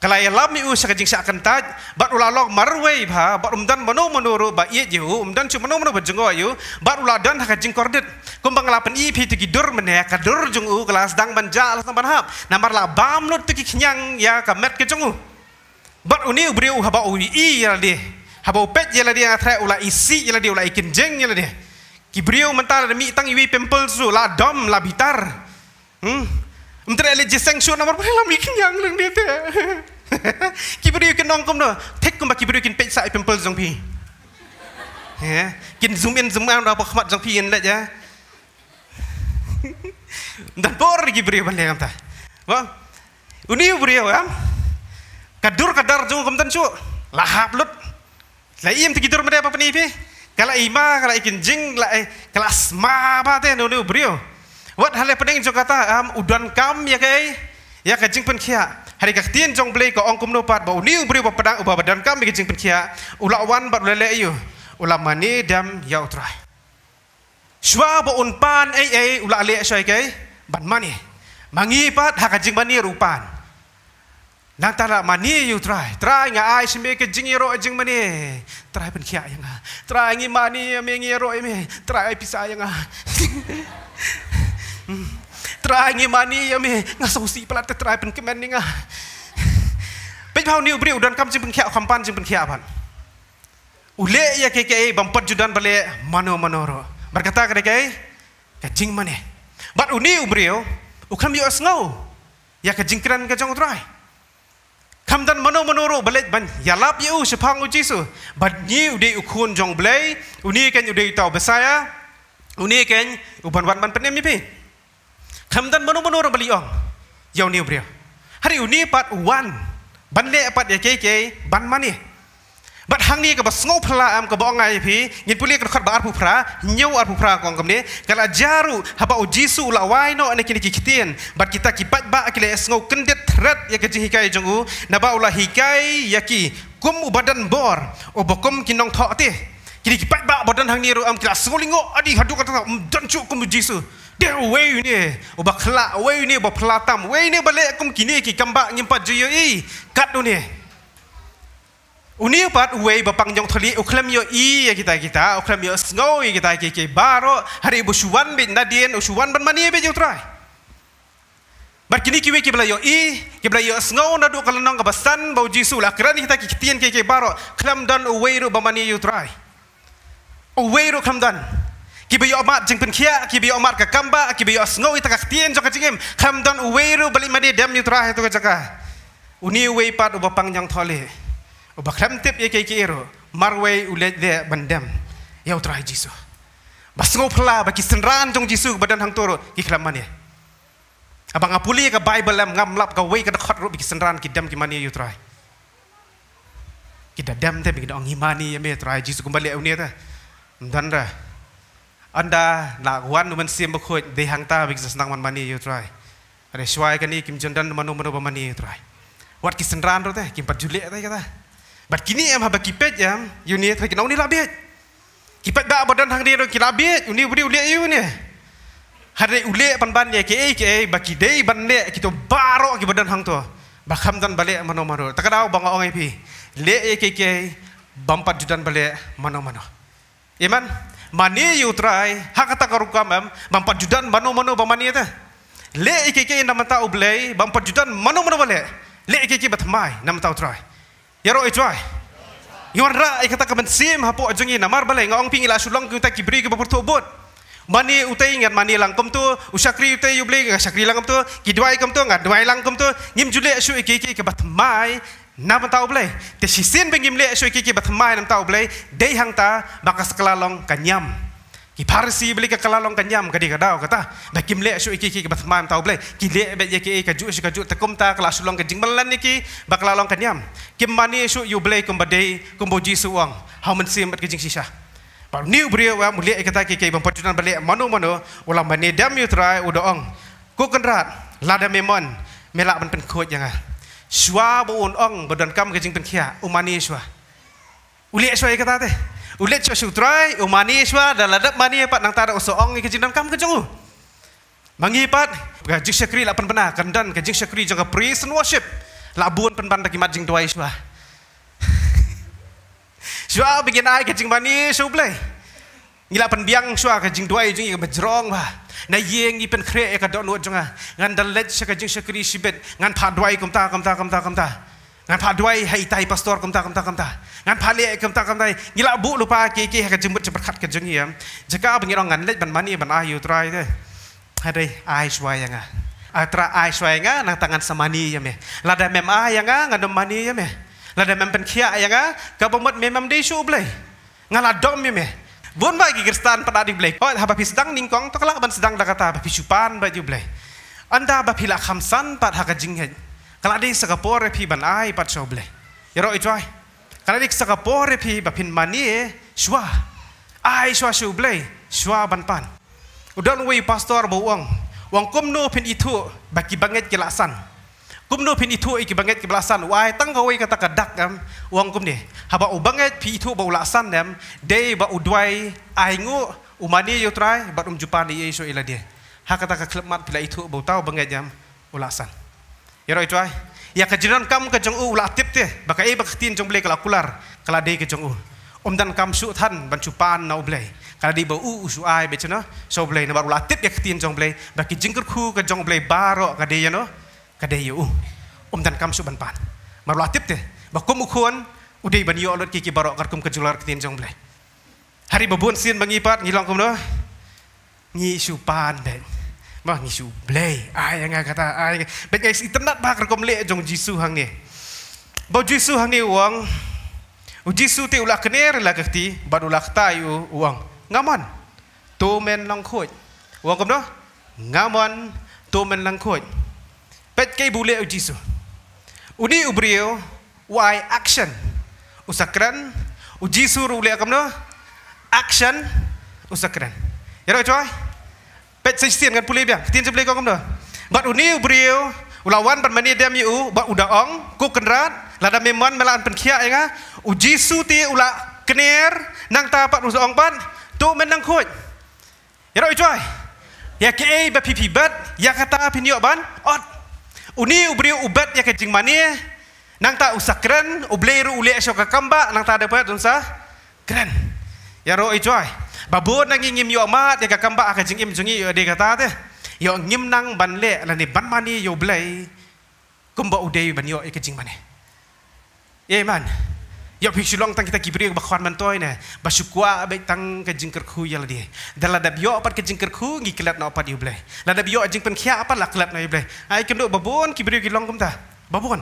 kalau ia lam iu sekejing sa akan taj bat ulalog marwei ba bat umdan mano menuru ba iet jehu umdan cuma mano berjengo ayu bat uladan hakajing kordet kumbang lapan i pi tu kidur menya kadur jungu kelas dang banja alas tempat hab namar la bam lut tu kinyang ya kamet kejungu bat uni ubri u haba ui i ya deh lah haba upet ya deh lah ngatre ula isi ya lah deh ula ikin jeng ya deh kibriu mentar demi tang iwi pempel su la dom la bitar hmm Menteri Ali Jiseng Shu nomor berapa lama bikin yang lain dia กิบริวกินน้องกุมเนาะเทคกุมบักกิบริวกินเป็ดสายเป็นเปิลจังพี่ฮะกินซุ่มเอ็นซุ่มเอาเราบอกขมัดจังพีเอ็นเลยจ้ะดันบอร์กิบริวบันเลยกันตาว่าอุนิบริวอ่ะกระดูรกระดารจงกุมตันชูลาฮับลุดลาอิมที่กิดูรไม่ได้ปะปนีพี่กะลาอิมากะลิกินจิงกลาะกะลาสมาบ้าเต้นอุนิบริวว่าทะเลปนิงจงกะตาอุดันคำยังไงยังกะจิงเป็นขี้อย hari ka tin jong blei ko ongkum no pat ba uni bri ba padang ba badan kam bi jing pkhia ula wan ba le le yu ula mani dam ya utra swa ba un pan ai ai ula le shai kai ban mani mangi pat ha ka jing mani rupan nang tara mani yu tra tra nga ai sim bi ke jing ro e jing mani tra pen khia yang tra ngi mani me ngi ro me tra ai pisa yang try ngi mani ya me ngasusi sau si plat try pen kemen ni nga pe pau ni ubri udan kam jing pen khia kampan jing ban ule ya ke ke bampat judan bale mano mano ro berkata kare ke ya ya ke jing mane bat uni ubri yo ukam yo asngo ya ke jingkran ke jong try kam dan mano mano ro bale ban yalap yo sepang u jisu bat ni ude ukun jong bale uni ken ude tau besaya uni ken uban wan ban penem ni Kamdan manu manu orang beli ong. Yau ni beri. Hari ini part uan, Ban le ya kei-kei, Ban mana? Bat hang ni kebas ngau pula am kebas ongai pi. Ngin pulih kerukat bar pupra. Nyau ar pupra kong kem ni. Kalau jaru haba u jisu ula no ane kini kikitin. Bat kita kipat ba akile es ngau kendit thread ya kejing hikai jengu, Naba ula hikai ya ki. Kum ubadan bor. Ubokum kinong thok tih. Kini kipat ba badan hang ni ru am kila sengolingo. Adi hadu kata tak. Mm, dan cuk kum dia way ni. ubah kelak way ni oba pelatam. Way ni balik aku kini ki kambak ngimpat jiyo i. Kat tu ni. Uni pat way ba pangjong thali uklem yo i ya kita kita uklam yo snow ya kita ki ki baro hari busuan bin nadien usuan ban mani be jutrai. Bar kini ki we ki i ki yo snow na du kalenong kebasan bau jisu akhiran kerani kita ki tien ki ki baro klem dan way ro ba mani jutrai. Away ro klem dan kibiyo amat jing pen kia kibiyo amat ke kamba kibiyo asngo tengah tien jaka jingim kam don uweiru balik madi dem ni terah itu jaka uni uwei pat uba panjang thole uba kram tip ye kiki iru marwei ulet de bandem ya utrah jisu bas ngo pula bagi senran jong jisu badan hang turu ki mani abang apuli ke bible lam ngam lap ke wei ke dekat ru bagi senran ki dem ki mani ye utrah kita dem te bagi ngimani ya me utrah jisu kembali uni ta dah anda nak wan numan sim bukut dihang ta bik senang man mani yutrai ada suai kan ni kim jendan manu manu mani yutrai wat kisen ran rote kim pat julek ta kata bat kini am ha bagi pet yam uni ta kinau ni labet kipat ba badan hang dia ki labet uni budi uli yu ni hari uli pan ban ye ke ai ke ai bagi dei ban ne kito baro ki badan hang tu bakham dan balek manu manu takadau bang ong ai e pi le ke ke bampat judan balek manu manu iman mani yutrai hakata karukam bampat judan manu manu bamani ta le ikike namata ublei bampat judan manu manu bale le ikike batmai namata utrai yaro itrai yuan ra ikata kaman sim hapo ajungi namar bale ngong pingila sulong kita kibri ke bapur tobot mani utai ingat mani langkom tu usakri utai ublei ngasakri sakri langkom tu kidwai kam tu ngadwai langkom tu ngim jule asu ikike ke mai. Nam ta oble te shisin bengim le shoy ki ki bat mai nam ta oble dei hang ta baka sklalong kanyam ki parsi bli ka kalalong kanyam ka di ka dau kata ba kim le shoy ki ki bat mai nam ta oble ki le be ye ki ka ju shi ka ju ta kum ta kala sulong ka jing malan ni ki ba kalalong kanyam kim mani shu yu ble kum ba dei kum bo jisu wang ha mun sim bat ki jing sisha par new bri wa mulia kata ki ki bam patutan bale mano mano ulam mani dam yu trai u do ong ku kenrat lada memon melak ban pen khot yang ah Shua bo un ong badan kam ke jing pen khia umani shua. Uli shua ye kata te. Uli cho shu trai umani shua da ladap mani pat nang tara oso ong ke jing dan kam ke jong. Mangi pat ga jik syakri la pen penah kan dan ke jing syakri jong praise and worship. La buon pen pan dakimat jing tuai shua. Shua begin ai ke jing bani shu play. Ngila pen biang shua ke jing tuai jing ke bejrong ba na yeng ipen kre e ka don wo jonga ngan da let sha ka jing sha kri sibet ngan pha dwai kum ta kum ta kum ta kum ta ngan pha dwai hai tai pastor kum ta kum ta kum ta ngan pha le e kum ta kum ta ngila bu lu pa ke ke ha ka jumbut cepat khat ka jong yam jaka ab ngira ngan let ban mani ban ayu trai de ha de ai swai yang a ai swai nga na tangan samani yam e la da mem a yang ngan da mani yam e la da mem pen khia yang a ka bomot memam de shu blai ngala dom yam e bun bagi kerstan kristan pada di blek oi haba pisdang ning kong to ban sedang dakata ba pisupan ba ju blek anda ba pila khamsan pat haka jing kala di singapore pi ban ai pat so blek yero i try kala di singapore pi ba pin mani eh, shwa ai shwa shu blek shwa ban pan udon we pastor bo wong wong kom pin itu bagi banget kelasan kum no pin itu iki banget ki belasan wai tang hoi kata ka dak am wong kum ni haba u banget pi itu ba ulasan dem de ba u dwai ai ngu u mani yo try ba um jupan di yesu ila dia ha kata ka klep pila itu ba tau banget jam ulasan ya roi try ya kejiran kam ka jong u ulatip te ba ka e ba ktin jong ble kala kular kala de ke jong u um dan kam su than ban jupan na u ble kala di ba u su ai be no so ble na ba ulatip ke ktin jong ble ba ki jingkur khu ka jong ble baro ka de ya no กระเดียวอมดันคำสุบันปานมาลาติบเถอบอกคุมควรอุดีบันยอลดกิกิบารอกกระคุมกจุลารกตินจงเลย hari babun sin bangi pat ngi langkum do ngi su pan ben ma ngi su blay ai yang kata ai ben guys internet bak rekom le jong jisu hang ni bo jisu hang ni uang u jisu ti ulah kener la kerti bad ulah tai uang ngaman tu men langkhoj uang kum do ngaman tu men langkhoj Pet kay bulay o Jesus. Uni ubrio, why action? Usakran, o Jesus rulay akam no? Action, usakran. Yara kacwa? Pet sa istiyan kan pulih biyang. Tiyan sa pulay ko akam no? Bat uni ubrio, ulawan pan mani dem yu, bat udaong, kukenrat, lada memuan melaan penkhia inga, o Jesus ti ula kenir, nang tapat usaong ban. tu menang Ya Yara kacwa? Ya kei bapipibat, ya kata pinio ban, ot. Ot uni ubri ubat ya kencing mani nang tak usah keren ubli ru uli esok kekamba, nang tak ada pun tunsa keren ya ro ijoy babu nang ingim yo amat ya kekamba, akan ah, jingim jungi ya, yo de kata deh, yo ingim nang banle lani ban mani yo blai kumba udei ban yo ikencing ya, mani ye yeah, man Ya pi shulong tang kita kibri ba khwan mantoi na ba shukwa ba tang ka jingker khu yal lah di da la da bio apat ka jingker khu gi klat na apat yuble la da bio ajing pen khia apat la klat na yuble ai kendo babon kibri gi long kum babon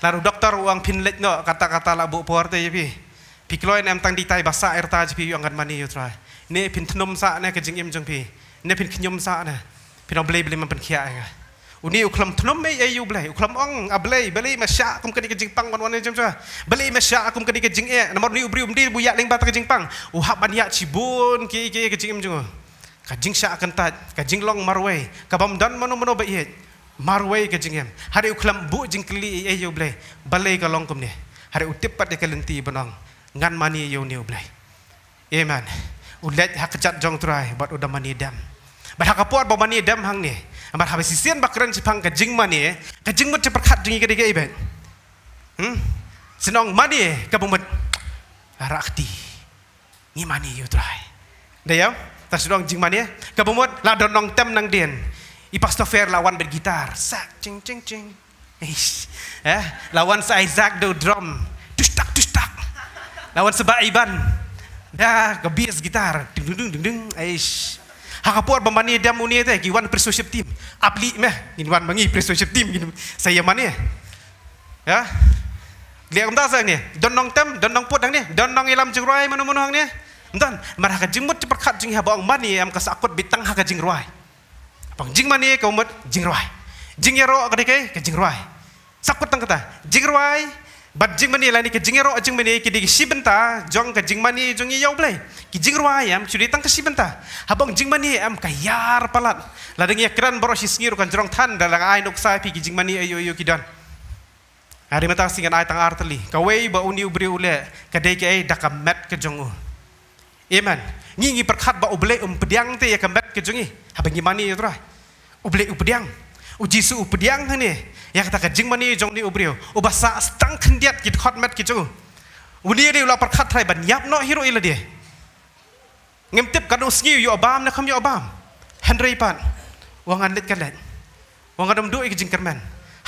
la doktor uang pinlet let no kata kata la bu por te pi pi kloi nam tang di tai basa erta ji pi yang mani yu trai pin tenom sa na kejeng jing im jong pi ne pin kenyom sa na pin no ble ble man Uni uklam tnom me ayu blai uklam ong ablai beli masya kum kadi kejeng pang wan wan jam jua beli masya kum kadi kejing e nomor ni ubri umdi bu yak ling bat kejing pang uhap ban cibun ki ki kejing jua e kajing sya akan tat kajing long marway. kabam dan mano mano ba yet marwei kejing em hari uklam bu jing kli ayu blai beli ka long kum ni hari utip pat kelenti benang ngan mani yo ni ublai amen udah hak jat jong trai udah udamani dam bat hak puat mani dam hang ni อมาทำให้สิ้นเสียนบักรันสิพังกับจิงมันเนี่ยกับจิงมันจะประคัดดึงกันได้ไงเบนสนองมันเนี่ยกับมันรักดีงี้มันเนี่ยอยู่ตรายเดี๋ยวถ้าสนองจิงมันเนี่ยกับมันลาดนองเต็มนังเดียนอีพัสต์เฟร์ลาวันเบรกกีตาร์แซกจิงจิงจิงเอ้ยเอ๊ะลาวันไซแซกดูดรอมตุ๊ดตักตุ๊ดตักลาวันสบายบันดากับเบสกีตาร์ดึงดึงดึงดึงเอ้ย Hapur bermani dia muni teh giwan persuasive team. Apli meh giwan mengi persuasive tim Saya mana? Eh? Ya. Dia kemudah saya ni. Don nong tem, don nong put ni. Don nong ilam jengruai mana mana ni. Entah. marah kajing mut cepat jengi habang mani am kasakut bintang hak kajing Apa jeng mani kau mud jeng ruai. Jeng ya ro kadekai eh? kajing Sakut tengkata jeng bat jing mani lani ke jing ro jing mani ki dik si benta jong ke jing mani jong ye yau blai ki jing ro ayam chuli tang ke si benta habong jing mani am ka yar palat la dengi kran bro si singir kan jong than da ai nok sai pi ki jing mani ayo ayo ki dan hari mata sing ai tang artli ka wei ba uni ubri ule ka dei ke da ka mat ke jong u iman ngi ngi perkhat ba uble um pediang te ya ka mat ke jong i habang jing mani yo tra uble u uji su upediang ni ya kata ke jing mani jong ni ubrio ubasa stang kendiat kit khot mat kichu uni ri la parkhat thai ban yap no hero ile die ngem tip kadu sngi yo abam na kham yo abam henry pan wang anlet kan lat wang adam du ik kerman kan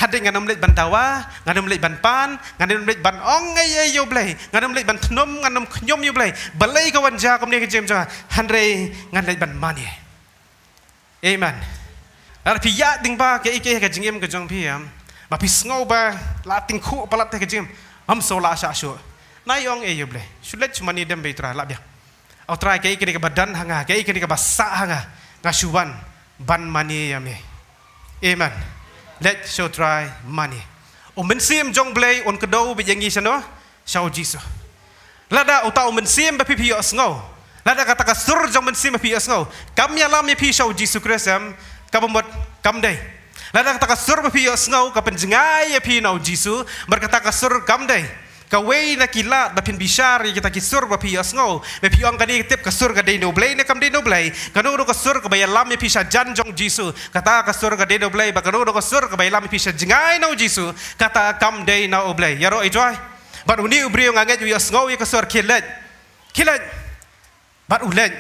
hade nganam lek bantawa nganam lek banpan nganam lek ban ong ngai yo blai nganam lek ban thnom nganam khnyom yo blai balai ka wan ja kom ne ke jem ja henry nganam lek ban mani amen Ar piya ding ba ke ike ke jingem ke jong piyam. Ma pi sngo ba la ting khu pala te ke jingem. Am so la sha sho. Na yong e yoble. Shu let chumani dem be tra la bia. Au tra ke ike ke badan hanga ke ike ke basa hanga. Nga shu ban mani yame. Amen. Let show try money. O men siem jong blay on kedo be jengi sano. Shao jiso. Lada au ta o men siem be pi yo sngo. Lada kata ka sur jong men siem be pi yo sngo. Kam ya lam pi shao jiso Kresem kau pembuat kam day. Lada kata kasur mafi yosngau kau penjengai ya pinau Jisu berkata kasur kam day. Kau wei nak kila dapin bishar ya kita kasur mafi yosngau mafi orang kani tip kasur kade no blay nak kam day no blay. Kau nuru kasur kau bayar lam ya pisha janjong Jisu kata kasur kade no blay. Bagai nuru kasur kau bayar lam ya pisha jengai nau Jisu kata kam day nau blay. Yaro ijoai. Bar uni ubri yang angkat juga ya sengau ya kasur kilat kilat. Bar ulen.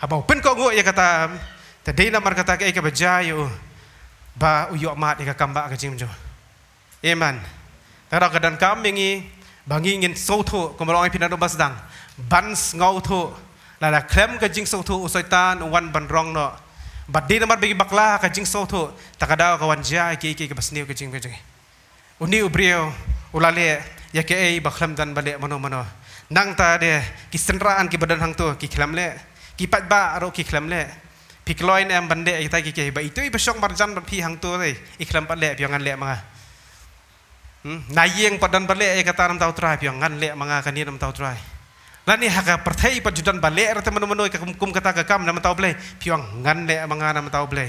Abah pun kau ngau ya kata Tadi nak lah mereka tak ikut berjaya, ba uyok mat ikut kambak kecil macam. Iman. Tengok keadaan kami ini, bangi ingin sotu, kumpul orang pindah rumah sedang. Bans ngau tu, lada lah, klem kecil sotu usai tan, wan banrong no. Badi nama bagi bakla kecil sotu, tak ada kawan jaya, kiki kiki pas niu kecil macam. Uni ubrio, ulale, ya kei baklam dan balik mano mano. Nang ta dia, kisenraan kibadan hang tu, kiklam le, kipat ba aru kiklam le. พิกลอยแอมบันเดอีตาเกเกบอีตุยประชงบรรจันบรรพีหังตัวเลยอีคลำปะเละพียงันเละมาในเยียงปัดดันบัลเล่เอกตาลำเต้าตรายพียงันเละมาคันนี้ลำเต้าตรายแล้วนี่หากประเทศปัจจุบันบัลเล่รัฐมนุมนุยกับคุมกตากรรมลำเต้าเปลพียงงันเละมาลำเต้าเปล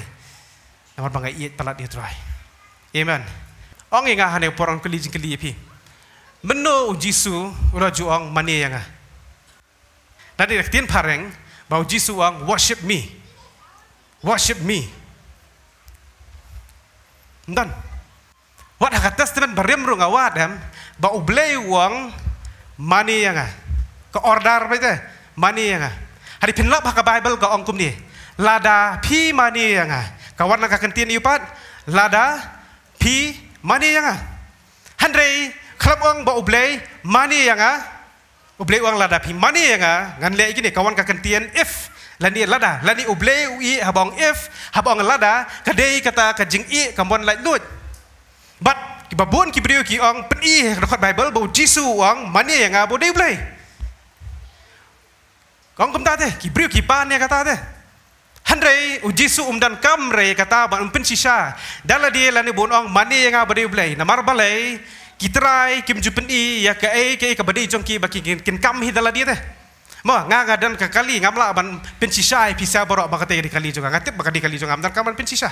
นับบังไอตลาดเดียตรายเอเมนอองเองาฮันเอปอร์องกลีจิงกลีพี่มนุอุจิสูรัจูองมันเนียงะแล้วนี่ดักตินพารังบ่าวจิสูองวอชิปมี worship me. Dan, wat hak atas tenan berem ru ngawa dan ba ublei wang mani yang ah. ke order pe te mani yang ah. hari pinlap hak bible ga ongkum ni lada pi mani yang ka ah. warna ka kentin yu pat lada pi mani yang hanrei klap ong ba ublei mani yang ublei wang lada pi mani yang ngan le gini kawan ka kentin if lani lada lani uble ui habong if habong lada kadai kata kajing i kambon lai nut but babun ki ki ong pen i rokot bible bau jisu ong mani yang abu dei blai kong kumta te ki briu ki pan ya kata te Hendai ujisu umdan kamre kata ban um pen sisa dalam dia lani bun ong mani yang abu dei blai namar balai kiterai kimjupen i ya ke ai ke ai kabadi jongki baki kin kam hidalah dia teh mo nga nga dan ka kali ngam la ban pin si sai pi sa borok ba kali kali jo nga tip ba kali kali jo ngam dan ka ban pin si sa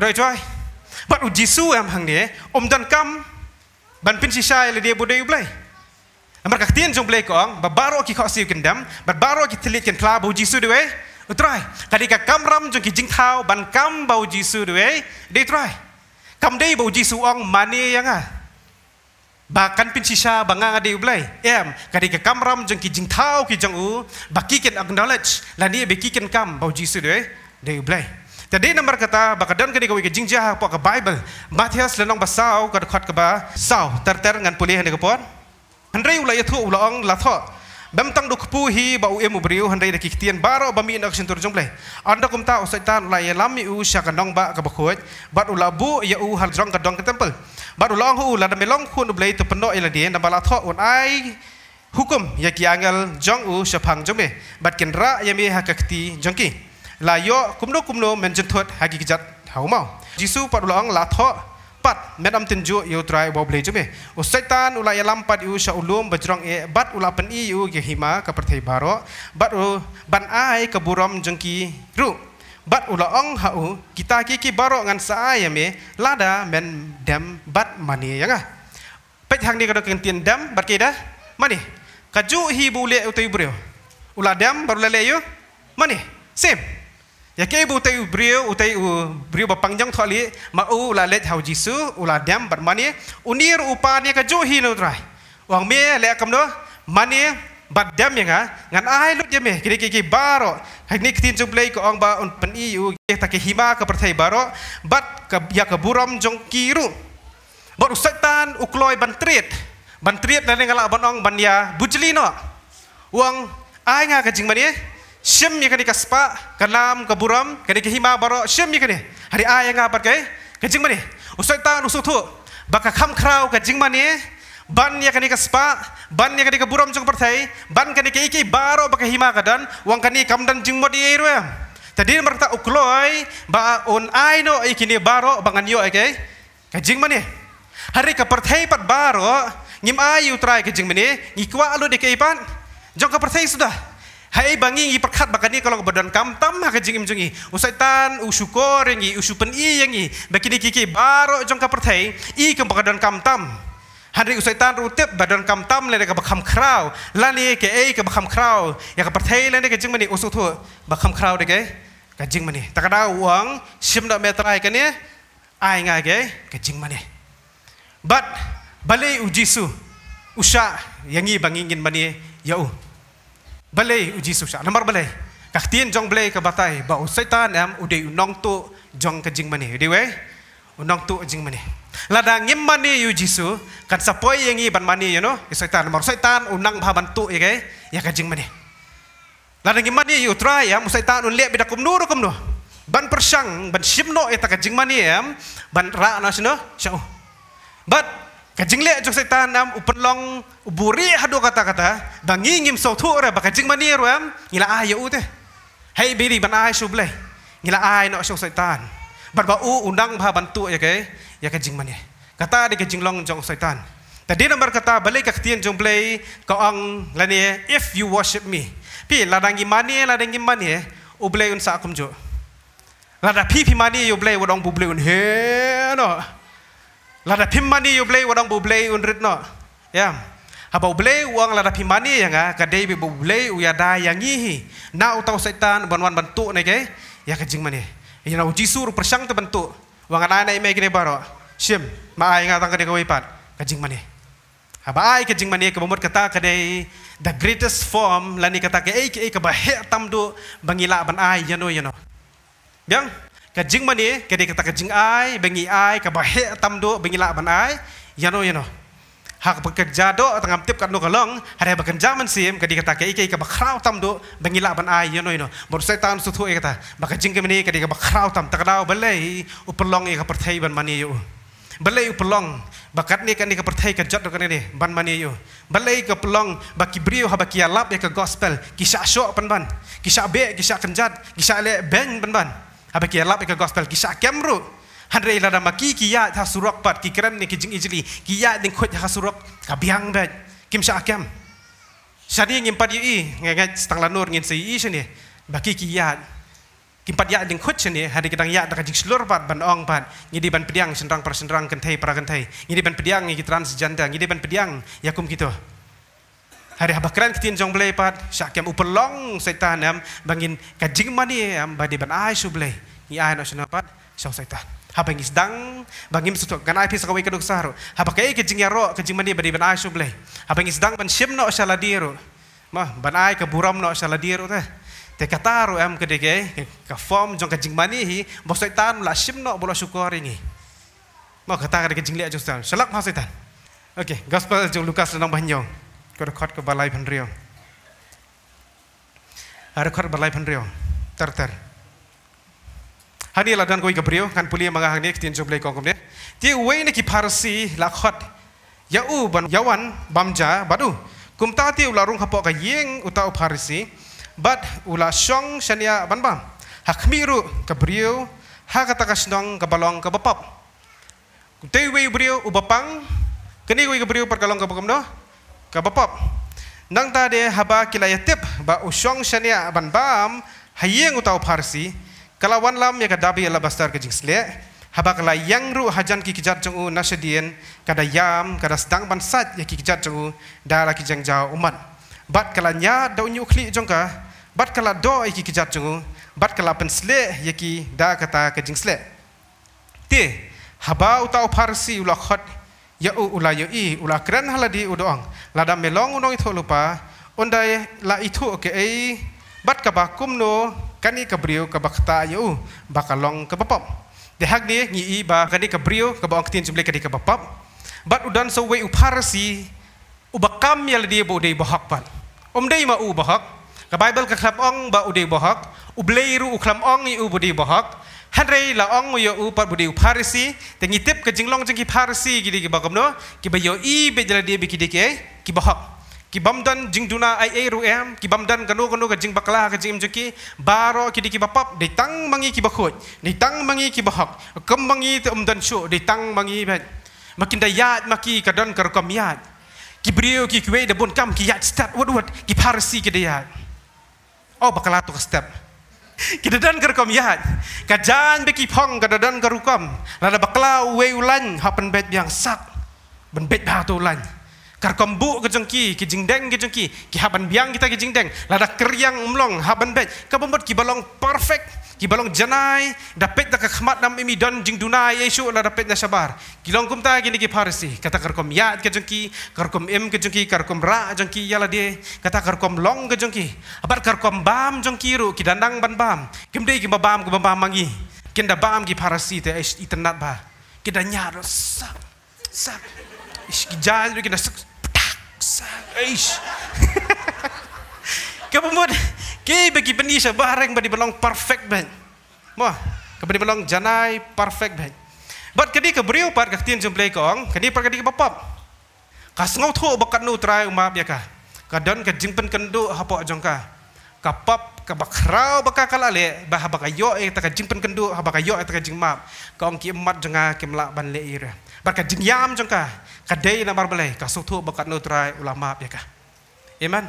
roi toy but u jisu am hang ne eh. om dan kam ban pin si le dia budai blai amar ka tien jo blai kong ba baro ki ka si kendam ba baro ki tlit ken kla bo jisu de we u try kali ka kam ram jo ki jing thao ban kam ba u jisu de we de try kam dei ba u jisu ong mani yang ah Bahkan kan pin sisa ba nga ngadi ublai em kadik ke kamram jeng ki jing thau u ba ki ken acknowledge la ni be ki ken kam ba jisu de eh, de ublai tadi nomor kata ba ka dan kari ko ki jing ja ha bible mathias lelong nong ba sau ka ba sau terter ter ngan puli han pon andrei ulai ya thu ulang latoh. Bentang tang duk pu hi ba u em u briu han rei nak sentur jomble. Anda an usai tan la ya u sha ka dong ba ka ba khoj ba u ya u har jong ka dong ka temple ba u long hu la da me long khu nu blei to pno hukum ya ki angel jong u sha phang jome bat kin ya mi ha ka kti jong kumno la yo kum no kum no jisu pa u long lampat medam tinju yu try bo ble jume o setan ula ya lampat yu sha ulum bajrong e eh, bat ula pen i yu ge hima ka perthai baro bat u ban ai ka buram jengki ru bat ula ong ha u kita ki ki baro ngan sa ai ya, me lada men dem bat mani yanga pe thang ni ka do ken tin dem bat ke da mani ka ju hi bu le u te ibrio ula dem baru le le yu mani same Ya ke ibu tei ubrio utai u brio ba panjang tho ali ma u la let hau jisu u la dem bar mani unir upa ni ka johi no drai wang me le kam no mani bad dem ya ngan ai lut ya me ki ki ki baro hak ni ktin jup lei ko ang ba un pen i u ke ta ke hima ka perthai baro bat ka ya ka buram jong kiru bor setan u kloi ban triet ban triet na ngala ban ong ban ya bujli no wang ai nga ka jing mani Shem yang kini kaspa, kalam, keburam, kini kehima barok. Shem yang kini hari ayah yang apa kaya? Kencing mana? Usai tangan usuk tu, baka kham kraw kencing mana? Ban yang kini kaspa, ban yang kini keburam cukup percaya, ban kini keiki baro baka hima kadan, wang kini kam dan jing mau diairu ya. Tadi merata ukloi, ba un aino ikini baro bangan yo kaya? Kencing mana? Hari kepercaya pat baro, ngim ayu try kencing mana? Ikwa alu dekai pan, jangka percaya sudah. Hai bangi i perkat bakani kalau badan kam tam ha kajing imjungi usaitan usyukor yang i usupen i yang i bakini kiki baro jongka pertai i ke badan kam tam hari usaitan rutep badan kam tam lele ka bakam krau lani ke ai ke bakam krau ya ka pertai lani kajing mani usut tu bakam krau de ke kajing mani takada uang sim da metrai ka ni ai ngai ke kajing mani but balai ujisu jisu usha yang i bangingin ya u balai uji susah. Nomor balai. Kaktien jong balai ke batai. Ba setan am udai unong tu jong ke jing mani. Udai wei? Unong tu jing mani. Lada ngim mani yu jisu. Kan sapoi yang i ban mani you know. Ya, setan nomor setan unang bahan tu ya kai. Ya ke jing mani. Lada ngim mani yu try ya. Musa setan un liat bidakum nuru kum nuh. Ban persyang. Ban simno ya ta ke jing mani ya. Ban ra nasino. Syau. But Kajing le jo setan nam upenlong uburi hadu kata-kata dan ngingim so orang ra ba kajing mani ruam ngila ayo ute. Hei biri ban ai suble. Ngila ai nak so setan. barba u undang ba bantu ya ke ya kajing mani. Kata de kajing long jo setan. Tadi nomor kata balik ke ketian jumble ka ang lani if you worship me. Pi ladangi mani ladangi mani eh. uble un sa kumjo. Rada pi pi mani uble udang buble un no lada pimani you play, orang boleh blei un ritno ya habau boleh uang lada pimani yang ah, kadai bi bu blei uyada yang ngihi na utau setan banwan bantu ne ke ya kejing mana? ya na uji suru persang tu bantu uang ana ne me gine baro sim ma ai nga tang kadai ipat kejing mana? haba ai kejing mana? ke bomot kata kadai the greatest form lani kata ke ai ke ke bahe tamdu bangila ban ai yano yano biang kajing mani kedi kata kajing ai bengi ai ka bahe tam do bengi la ban ai yano yano hak bekerja do tengah tip kat no kalong hari bekerja man sim kedi kata ke ikai ka bakrau tam do bengi la ban ai yano yano bor setan sutu e kata baka jing ke mani kedi ka bakrau tam takdau belai upelong e ka e pertai ban mani yo belai upelong bakat ni kan ni ka pertai ka jot do kan ni ban mani yo belai ka pelong baki brio ha baki alap e ke gospel kisah syok ban ban kisah be kisah kenjat kisah le beng ban ban apa kira lap ikan gospel kisah kemru. Hanre ila nama ki kia dah surak pat ki ni kijing ijli. Kia ding khut ha surak ka biang bet. Kim sya akem. Sari ngim pat yi ngai ngai stang lanur ngin si i sini. bagi kia kim pat ya ding khut sini hari kita ya ta kajing slur pat ban ong pat. Ngidi ban pediang senrang per senrang kentai para kentai. Ngidi ban pediang ngi kitran sejanda. Ngidi ban pediang yakum kito. Gitu hari habak keran kita jong beli pat syak kem upelong setan am bangin kajing mani yang badi ban ai su beli ni ai no sino pat syak setan habak ngis dang bangin su kan ai pisak wai kaduk saru habak kai kajing ya ro kajing mani badi ban ai su beli habak ngis dang ban syem no syaladiru mah ban ai ke buram no syaladiru teh te kataru em ke dege ke form jong kajing mani hi bo setan la syem no bolo syukur ini mah kata ke kajing lek jong setan selak mah setan okey Gospel Lukas dan Nombah Nyong. ก็ขัดกับบาลายพันเรียวอะไรขัดบาลายพันเรียวเตอร์อันนี้เราดันกูอีกเบรียวกันปุ่ยมังหันนี้ตีนจบเลยกองกุมเนี่ยที่เว้ยนี่คือภาษีลักขัดยาอูบันยาวันบัมจ้าบัดูกุมตาที่อุลารุงขับออกกับยิงอุตาอุภาษีบัดอุลาช่องเชนยาบันบัมหักมีรูกับเบรียวหากตะกษ์น้องกับบอลงกับบ๊อบกุมเตยเว้ยเบรียวอุบปังกันนี่กูอีกเบรียวประกาศลงกับกุมเนาะ ka nang ta de haba kilayatip ba usong shania ban bam hayeng utau farsi kala lam ya ka dabi ala bastar ke jingsle haba kala yang ru hajan ki kijat chu nasadien kada yam kada sedang ban sat ya ki kijat chu dara ki jang jaw umat bat kala nya da unyu khli jong bat kala do ya ki kijat chu bat kala pensle ya ki da kata ke jingsle ti haba utau farsi ulakhat ya u ulayo ya i ula kren haladi udoang lada melong unong itu lupa undai la itu oke ai bat ka bakum no kani ka brio ka bakta yo ya bakalong ka bapap de ni ngi i ba kani ka brio ka ba angtin jumle kani ka bapap bat udan so we u parasi u bakam yal di bo de bahak pat om dei ma u bahak ka bible ka kham ong ba u de bahak u bleiru u kham ong i u bo bahak ันไรละอองวยอุปบุดีอุปาริสีแต่งิทิบกจิงลองจังกิพาริสีกิดีกิบอกมโนกิบโยอีเบจลาดีบิกิดีเกกิบอกกิบัมดันจิงดูนาไอเอรูเอมกิบัมดันกันโนกันโนกจิงบักลากจิงจุกิบารอกิดีกิบปับดิตั้งมังีกิบขุดดิตั้งมังีกิบอกกัมมังีเตอมดันชูดิตั้งมังีเบมากินได้ยากมากีกระดอนกระกมยากกิบริโอกิคเวดบุนกัมกิยากสเต็ปวัดวัดกิพาริสีกิดียากอ้อบักลาตุกสเต็ปกิดดันกระกมยาดกะจานไปกี่พ่องกระดันกระรุกมแล้วบักลาวเวลันเขาเป็นเบ็ดอย่างสักเป็นเบ็ดพาตัวลัน karkombu ke jengki ke jingdeng ke jengki ki haban biang kita ke jingdeng lada keriang umlong, haban bed. Kau bombot kibalong perfect kibalong jenai. dapat tak khamat nam imi don jing dunai eh, yesu la dapat na sabar ki longkum ta gini ki parsi kata karkom ya ke jengki karkom im ke jengki karkom ra jengki yala de kata karkom long ke jengki abar karkom bam jengki ru ki dandang ban bam kim de ki bam ku bam mangi kenda bam ki parsi te eh, itnat ba kedanya rusak sak Ish kijal lagi nasuk Eish. Kau pembuat, ke bagi benih sebarang bagi belong perfect ben. Wah, kau bagi belong janai perfect ben. Bat kedi ke beriu pat kaki tin jumpai kong, kedi pat kedi ke bapap. Kas ngau tu bakat nu try umap ya ka. Kadon ke jingpen kendu hapo ajongka. Kapap ke bakrau baka kalale bah baka yo e eh, ta ke jingpen kendu ha baka yo e eh, ta ke jingmap. Kong ki emat jenga ah, ke mlak ban le ira. บัดกัดยามจังกะกัดเดย์นับมาเลยกัสุทุบกัดโนตรายอุลามะเบียกะเอเมน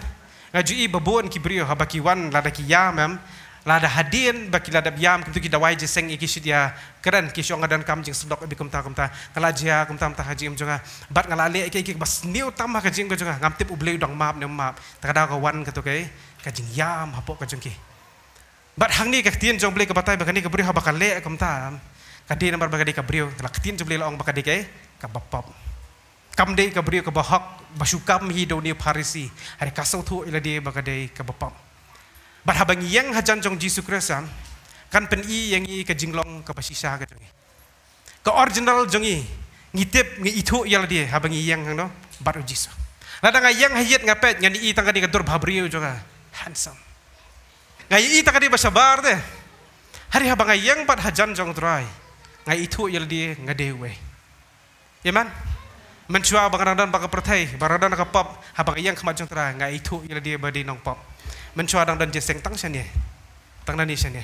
งาจุอีบบุนกิบริโอฮับกิวันลาดกิยามมลาดฮัดีนบักิลาดยามคุณตุกิดาวัยจะเซงอีกิสุดยาเกรนกิชองกันคำจึงสุดดอกบิคุมตาคุมตากลาจยาคุมตามตาฮัจิมจงะบัดกัลาเลียกิกิบัสนิวตามากัจิมกัจงะงามทิบอุบลีดังมาบเนมมาบตะกัดากวันกัตุกัยกัจิงยามฮับปกกัจงกิบัดหังนี้กัตีนจงเปลี่ยกับตายบักนี้กับบริหารบักเลียคุมตา kadi nampar bagai ka brio la ketin jubli la ong bagai ka ka bapap kam dei ka brio basukam hi do parisi hari kasau tu ialah dia bagai dia bapap bar habang yang hajan jong jisu kresan ah, kan peni i yang i ka jinglong ka pasisa ka jong ka original jong ngitip ngi itu ila dei yang hang no bar jisu Ladang yang hayat ngapet ngan i tangka dia kedur bahabrio juga ah, handsome. Ngai i tangka di basabar de. Hari habangi yang pat hajan jong drai ngai itu yel di ngadewe. Ya man? Mencua bangaran dan baka pertai, bangaran dan kapap, habang iyang kemajuan tera, ngai itu yel dia badi nong pop. Mencua dan dan jeseng tang sian ye, tang dan sian ye.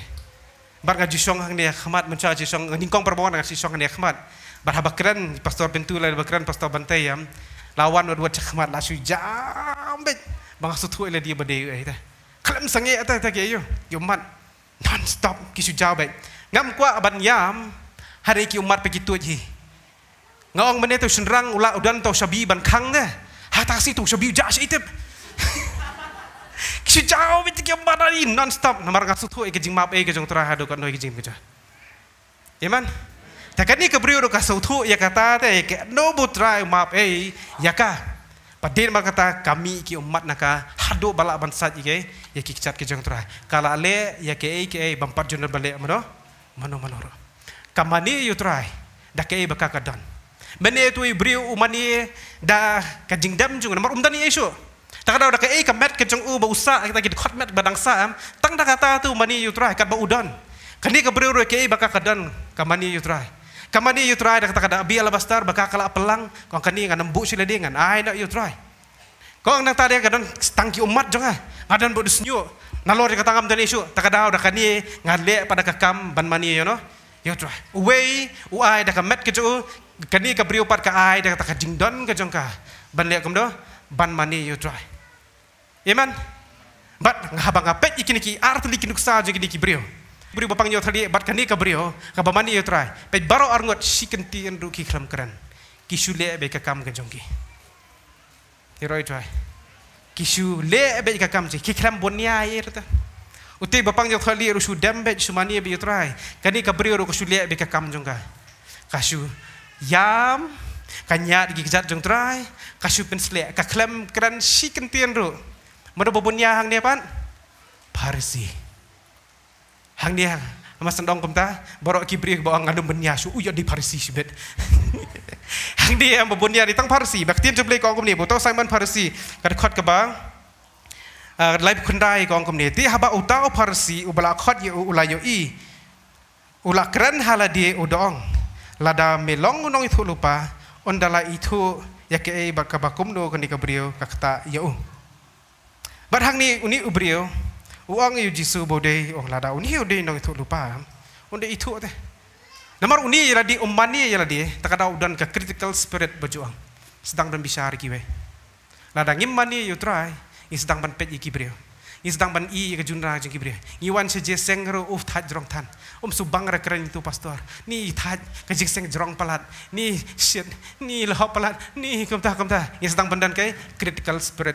Bar ngaji song hang dia kemat, mencua ji ngingkong perbawan ngaji song hang dia kemat. Bar habakren, pastor pintu lai habakren, pastor bantai yam, lawan dua-dua cekmat, lasu jambit. Bangsa sutu ila dia badi ye, eh, ta. Kalem sangye ata ta ke yo. Yo man non stop kisu jawab. Ngam kuah aban yam hari ki umat pergi tu ji ngong mane tu senang, ulah udan tau sabi ban khang de ha si tu sabi jas si Kita jauh betul bit ki umat non stop namar ngat su tu e eh, jing map e eh, ke jong tra ha no jing ja iman ta kan ni ke priu do tu ya kata te eh, ke no but try map e ya ka Padahal ma kata kami ki umat nak hadu balak bansat ye ya ki chat ke jong tra le ya ke e ke bampar jonal bale mano mano mano kamani yu try da kay baka kadan. mene tu ibri u mani da kajing dam jung namar umdani isu tak ada ka ei kamet ke jung u ba usa kita git khot met badang sa am tang da kata tu mani yu try kat ba udon kani ka bri ru ke ei baka kadan. kamani yu try kamani yu try da kata kada bi alabastar baka kala pelang kon kani ngan embu sila dengan ai nak yu try kon nak tadi kadon tangki umat jung ah eh. kadon bodus nyu Nalor di katangam dan isu, tak ada udah kani ngadle pada kekam ban mani, you know. Yo tu. Wei, uai dah kemat ke tu. Kani ke beri upat ke ai dah tak jing don ke jong ka. Ban lek kemdo. Ban mani yo tu. Iman. Bat ngaba ngapet ikini ki art likin ksa jo gini ki brio. Beri bapang yo tadi bat kini ke brio. Ka ban mani yo tu. Pe baro argot sikin ti endu ki kram keren. Ki sule be ka kam ke jong ki. Heroi tu. Ki sule be ka kam Ki kram bonia ye tu. Uti bapang yang kali rusuh dembet sumani bi utrai. Kini kabri rusuh kusuli bi kam jongka. Kasu yam kanya di gizat jung trai. Kasu pensle ka keran si kentian ro. Mado bobunya hang dia pan? Parisi. Hang dia, hang. Amas sendong kumta borok kibri ke bawang ngadum su uyo di Parisi sibet. Hang dia yang bobunya di tang Parisi. parsi. Baktian jeble kong kumni botau Simon parsi. Kadekot ke bang? ลายคนได้กองคมเนติฮับอุตาอุพารสีอุบลาคอดยอุลายอีอุลักรันฮาลาดีอุดองลาดาเมลองนองอิทุลุปาอันดาลาอิทุยาเกอบักบักุมโนกันดิกับเรียวกักตาเยอุบัดหังนี้อุนิอุบเรียวอุอังยูจิสุโบเดยองลาดาอุนิอุเดยนองอิทุลุปาอันดาอิทุเตนัมารุนียาลาดีอุมมานียาลาดีตะกะดาอุดันกะคริติคัลสปิริตบัจุอัง sedang dan bisa hari kiwe ladang imani you try ini sedang ban pet iki bria. Ini sedang ban i ke junra jeng ki bria. Ni wan se jeseng uf thaj jrong than. Um su bang itu pastor. Ni thaj ke jeseng jrong palat. Ni shit. Ni lo palat. Ni kum ta kum ta. Ini sedang ban dan kai critical spirit.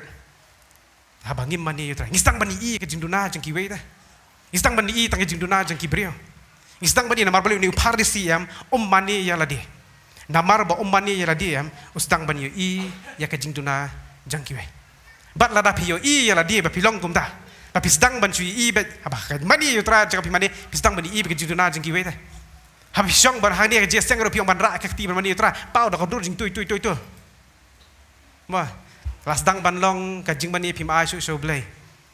Ha bang im mani yutra. Ini sedang ban i ke junduna jeng ki wei Ini sedang ban i tang ke junduna jeng ki bria. Ini sedang ban i namar bali ni upar di siam um mani ya la di. Namar ba um mani ya la am. Ustang ban i ya ke junduna jeng bat lada piyo i yala dia bapi long kumta bapi sedang bancu i bet apa kan mani yutra cakap mani bapi sedang bani i bagi judu na jengki wete habis song berhak hani ke jeseng ngero piyo bandra ke ti mani yutra pau dak dur jeng tu itu. tu tu ma las dang ban long ka jeng mani pi ma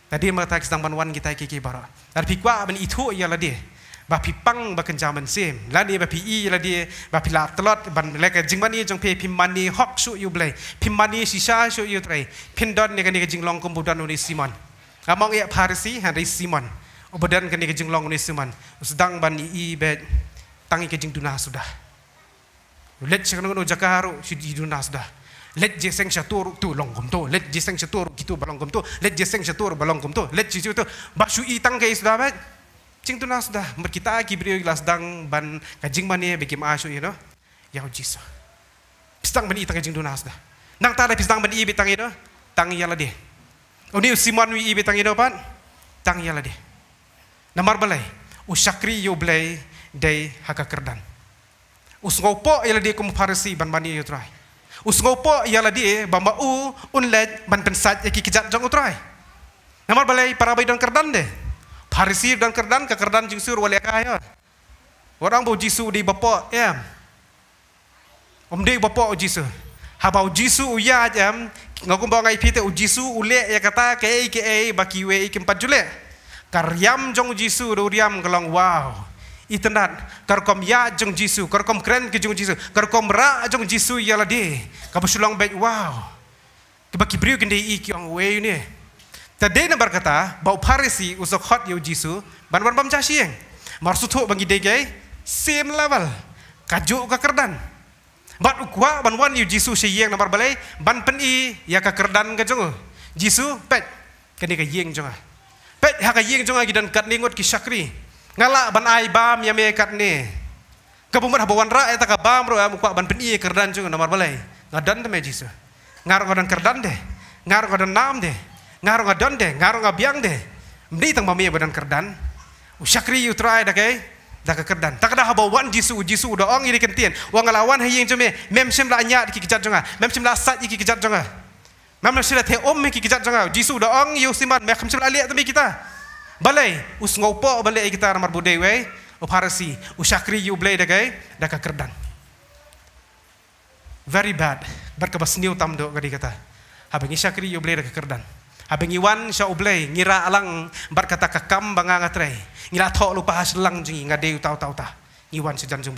tadi mereka sedang ban wan kita kiki ki bara tapi kwa ben itu yala dia. บาพิปังบาคันจามันเซมและนี่บาพีอีและดีบาพิลาตลอดบันและก็จิงวันนี้จงเพพิมมันนี่ฮอกสุยุเบลพิมมันนี่ศิชาสุยุเตรพินดอนนี่กันนี่ก็จิงลองกุมบุดานุนิซิมอนกามองเอะพาริสีฮันริซิมอนอุบดันกันนี่ก็จิงลองนุนิซิมอนสุดังบันนี่อีเบตตั้งีก็จิงดูนาสุดะเล็ดชะกนนกนโอจักการุสุดีดูนาสุดะเล็ดเจสังชะตัวรุตุลองกุมโตเล็ดเจสังชะตัวรุกิตุบาลองกุมโตเล็ดเจสังชะตัวรุบาลองกุมโตเล็ดจิชิตุบาสุอตั้งก็อิสุดาเบต Ching tunas sudah kita lagi beri gelas dang ban kajing mana bikin asyik you know. Ya Jesus. Pisang beri tangan kajing tunas dah. Nang tak ada pisang beri ibit tangan you know. Tang ya lah dia. Oh ni usiman wi ibit tangan you know pan. Tang ya lah dia. Namar belai. Usakri yo belai day haga kerdan. Usngopo ya lah dia kum farisi ban bani you try. Usngopo ya lah dia bamba u unled ban pensat ya kikijat jang utrai. Namar belai para bayi dan kerdan deh. Parisi dan kerdan ke kerdan jisu wali kaya. Orang bau jisu di bapa ya Om di bapa o jisu. haba bau jisu uya aja ngaku bawa ngai pite o jisu uli ya kata ke ai ke ai baki we ikim pajule. Karyam jong jisu duriam gelong wow. Itenat karkom ya jong jisu karkom keren ke jong jisu karkom ra jong jisu yala di. Kabusulang baik wow. Kebaki briu gende iki ang we ni. Tadi nak berkata, bau parisi usok hot yo jisu, ban ban pam cashi yang. Marsut ho bagi dege, same level. Kaju ka kerdan. Ban ukwa ban wan yo jisu si yang nak berbalai, ban peni ya ka kerdan ka jungu. Jisu pet, kene ka yang jungu. Pet ha ka yang jungu lagi kat ningut kisakri. syakri. ban ay bam ya mekat kat ni. Ka bumar ha bawan ra eta ka bam ro ya ukwa ban pen i kerdan jungu nak berbalai. Ngadan te me jisu. Ngar kerdan deh. Ngar kerdan nam deh ngaro nga don de ngaro nga biang de mdi tang mamia badan kerdan usakri you try, da kai da ke kerdan tak ada haba wan jisu jisu da ong iri kentien wa ngalawan ha yeng jome mem sim la nya ki kijat jonga mem sim la sa ki kijat jonga mem la sira the om ki kijat jonga jisu da ong yu simat me kham sim la liat kita balai us ngopo balai kita ramar bude we o usakri you blai da kai da ke kerdan very bad berkebas niu tamdo kadi kata habang isakri you blai da ka kerdan Abang iwan sya ublay ngira alang bar kata kakam banga ngatrei. Ngira tho lupa lang jingi ngade tau tau ta. Iwan sejan jung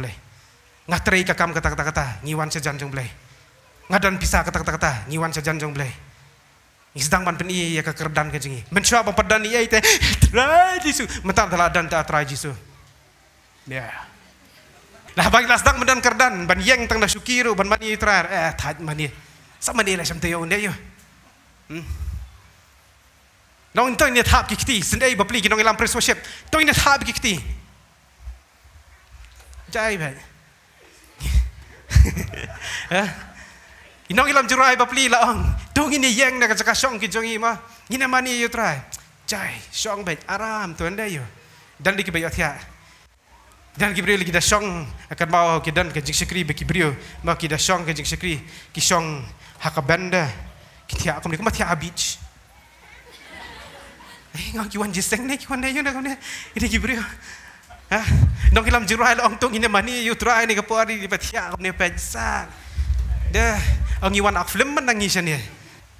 Ngatrei kakam kata kata kata ngiwan sejan jung blay. Ngadan bisa kata kata kata ngiwan sejan jung blay. Ni sedang ban pen iya ka kerdan ke jingi. Mencoba pampadan iya ite. Trai Jesus. Mentar dalah dan ta trai Jesus. Ya. Lah bagi lasdang mendan kerdan ban yang tang dah syukiru ban mani trai. Eh tah mani. Sama ni lah sampai yo ne yo. Hmm. Nong itu ni tahap kikti. Sendai bapli kita nong ilam press worship. Tong ini tahap kikti. Jai bet. Ha? Inong ilam jurai bapli la ong. Tong ni yang nak cakap song kijongi ma. Ina mani yo try. Jai song bet aram tuan dah yo. Dan di dikibayo tiak. Dan kibrio lagi dah song akan bawa ke dan ke jingsekri bagi kibrio. Mak kita song ke jingsekri. Kisong hakabanda. Kita akan dikumat tiak abis. Eh, ngau kiwan jiseng ni, kiwan dayun dah ni. Ini kibri. Ha? Nong kilam jiruah lo ongtung ini mana? yu turah ini kepo hari, dipat ya, kemudian pensang. Dah, angi iwan akflim man nangis ni.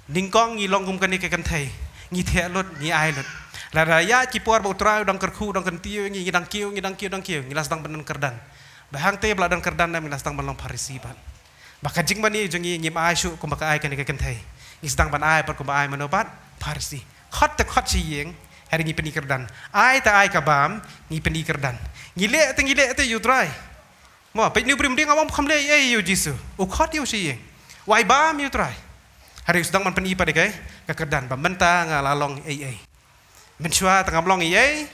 Ningkong ngilong kum kani kekan thai. Angi teh lot, angi ai lot. La raya lah, kipuar bau turah, udang kerku, udang kentiu, ngi ngidang kiu, ngidang kiu, ngidang kiu. Ngilas tang benen kerdan. Bahang teh beladang kerdan, ngilas tang benen parisipan. Baka jing mani, jengi ngim aishu, kumbaka ai kani kekan thai. Ngi sedang ban ai, perkumbaka ai manobat, parisipan khot te khot siyeng hari ni pendi kerdan ai ta ai kabam ni pendi kerdan ngile te ngile te you try mo pe ni brim ding awam kham le ye yo jisu u khot yo siyeng wai ba mi try hari sudang man pendi pada kai ka kerdan ba menta ngalalong ai ai mencua tengam long ye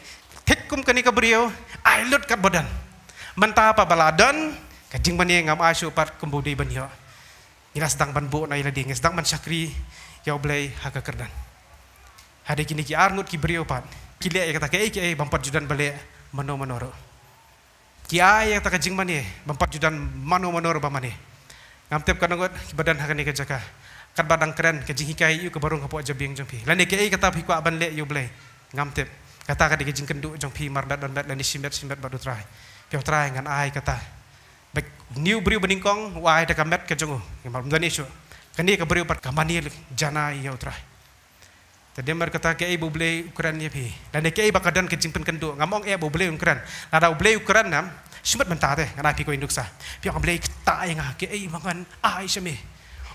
tek kum kani ka brio ai lut ka badan menta pa baladan ka jing bani ngam asu pat kembudi banyo ila sedang ban bu na ila ding sedang man syakri yo blai ha ka kerdan ada kini ki arngut ki brio pan. Ki le kata ke eh, ki eh, bampat judan bale mano manoro. Ki ai kata ke jing mani bampat judan mano manoro ba mani. kan kanangut ki badan hakani ke jaka. Kat badang keren ke jing hikai yu ke barung ke puak jabing jong pi. Lan kata pi kuak ban le yu bale. Ngamtep kata ke ke jing jumpi, marbat pi dan bat lan simbat simbet badu trai. Pi trai ngan ai kata. Baik new brio beningkong wa ai ta kamet ke jong. Ngamal mdan isu. ke brio pat kamani jana yu trai. Jadi mereka kata ke ibu beli ukuran ya Dan ke iya, ibu kadang ke jimpen kendo. Ngamong ya beli ukuran. Nada beli ukuran nam. Semut mentah deh Karena api induk sa. Pi ko beli kita yang ke ibu makan ah semi.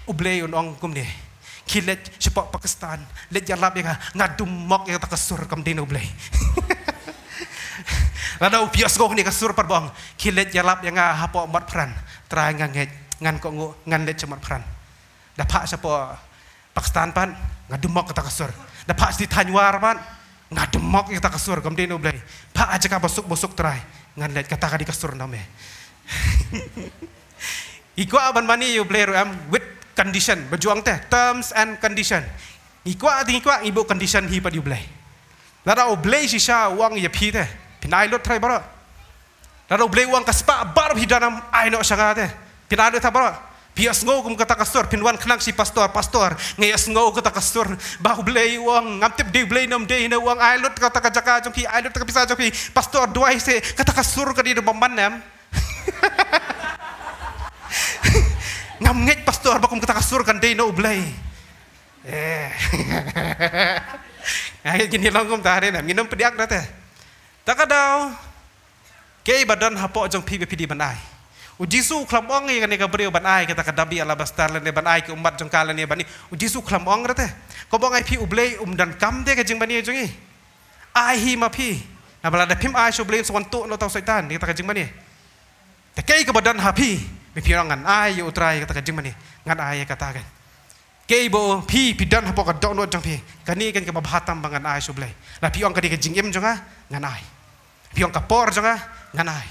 Ublei unong kum deh. Kilet sepak Pakistan. Let jalap yang ngadum mok yang tak kesur kam dino ublei. Nada upias gok ni kesur perbong. Kilet jalap yang hapo mat peran. Terang nganget ngan kok ngu ngan let cemat peran. Dapat sepak Pakistan pan ngadum mok kata kesur. Dah pak si tanyuar man, nggak demok kita kasur kemudian ini ubleh. Pak aja kah bosuk bosuk terai, ngan lihat kata di kasur nama. Eh. Iku aban mani ubleh ruam with condition berjuang teh terms and condition. Iku a tinggi kuah ibu condition hi pada ubleh. Lada ubleh sih sya uang ya pi teh, pinai lo terai baru. Lada ubleh uang kaspa baru hidanam ayno sangat teh, pinai lo terai baru. Pias ngau kum kata kasur pinwan kenang si pastor, pastor. Ngayas ngau kata kasur bahu belai uang, ngamtip di belai nom day na uang, ailut kata kajaka jongki, ailut kata pisah jongki, pastor dua isi, kata kasur kadi di bomban nam. Ngam ngay pastor, bakum kata kasur kan day na ublai. Eh. Ngayas gini lang kum tahari nam, nginam pediak nate. Takadaw, kei badan hapok jong pipi-pidi manai. Ujisu kelam ong ye kan gabri ban ai kata ka dabi ala bastar le ban ai ke umbat jong kala ne bani ujisu kelam ong rate ko bong ai pi uble um dan kam de ka jing bani jong i ai hi ma pi na bala de pim ai so blin so wantu lo tau setan kata ka jing bani te kei ke badan happy mi pi rangan ai yo trai kata ka jing bani ngat ai e kata kan kei bo pi pi dan hapo ka download jong pi ka ni kan ke babhatam bangan ai so blai la pi ong ka de ka jing im jong a ngan ai pi ong ka por jong a ngan ai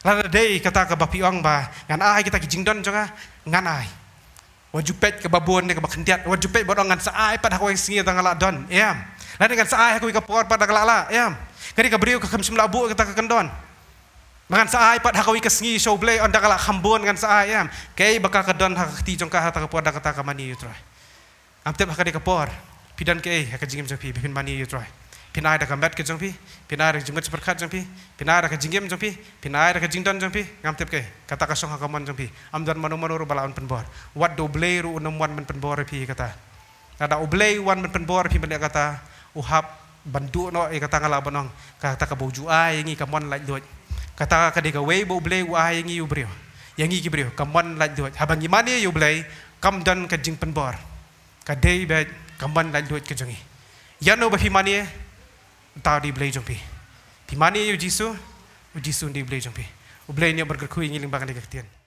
Lada day kata ke bapi orang ba, ngan ai kita kijing don jonga, ngan ai. Wajib pet ke babuan ne ke bakentiat, wajib pet borong ngan pada kau yang singi tanga la don, ya. Lada ngan saai hakoi ke por pat tanga la la, ya. Kari ke beriu ke kemsim labu kita ke kendon. Ngan saai pada kau ke singi show play on tanga la kambon ngan saai, ya. Kei bakal ke don hak ti jongka hak ke por dah kata ke mani yutrai. Amtep hakari ke por, pidan kei hak kijing jong pi, bikin ha mani yutrai pinai ada kambat ke jong pi pinai da jingat super khat jong pi pinai da ka jinggem jong pi pinai da ka jingdan ngam tep ke kata kasong song ha kamon jong pi am dan manu manu ru balaun pen wat do blay ru unam wan men pen bor pi kata ada u wan men pen bor pi bele kata u bandu no eh, kata ngala banong kata ka boju ai ngi kamon lai doj kata ka de ka wei bo blay u ai ngi u brio yang ngi brio kamon lai doj habang imani u blay kam dan ka jing pen bor ka dei be kamon lai doj ke entah di beli jumpi. Di mana yang Yesus? Yesus di beli jumpi. Ubleh ini bergerak ingin limbangkan di kaktian.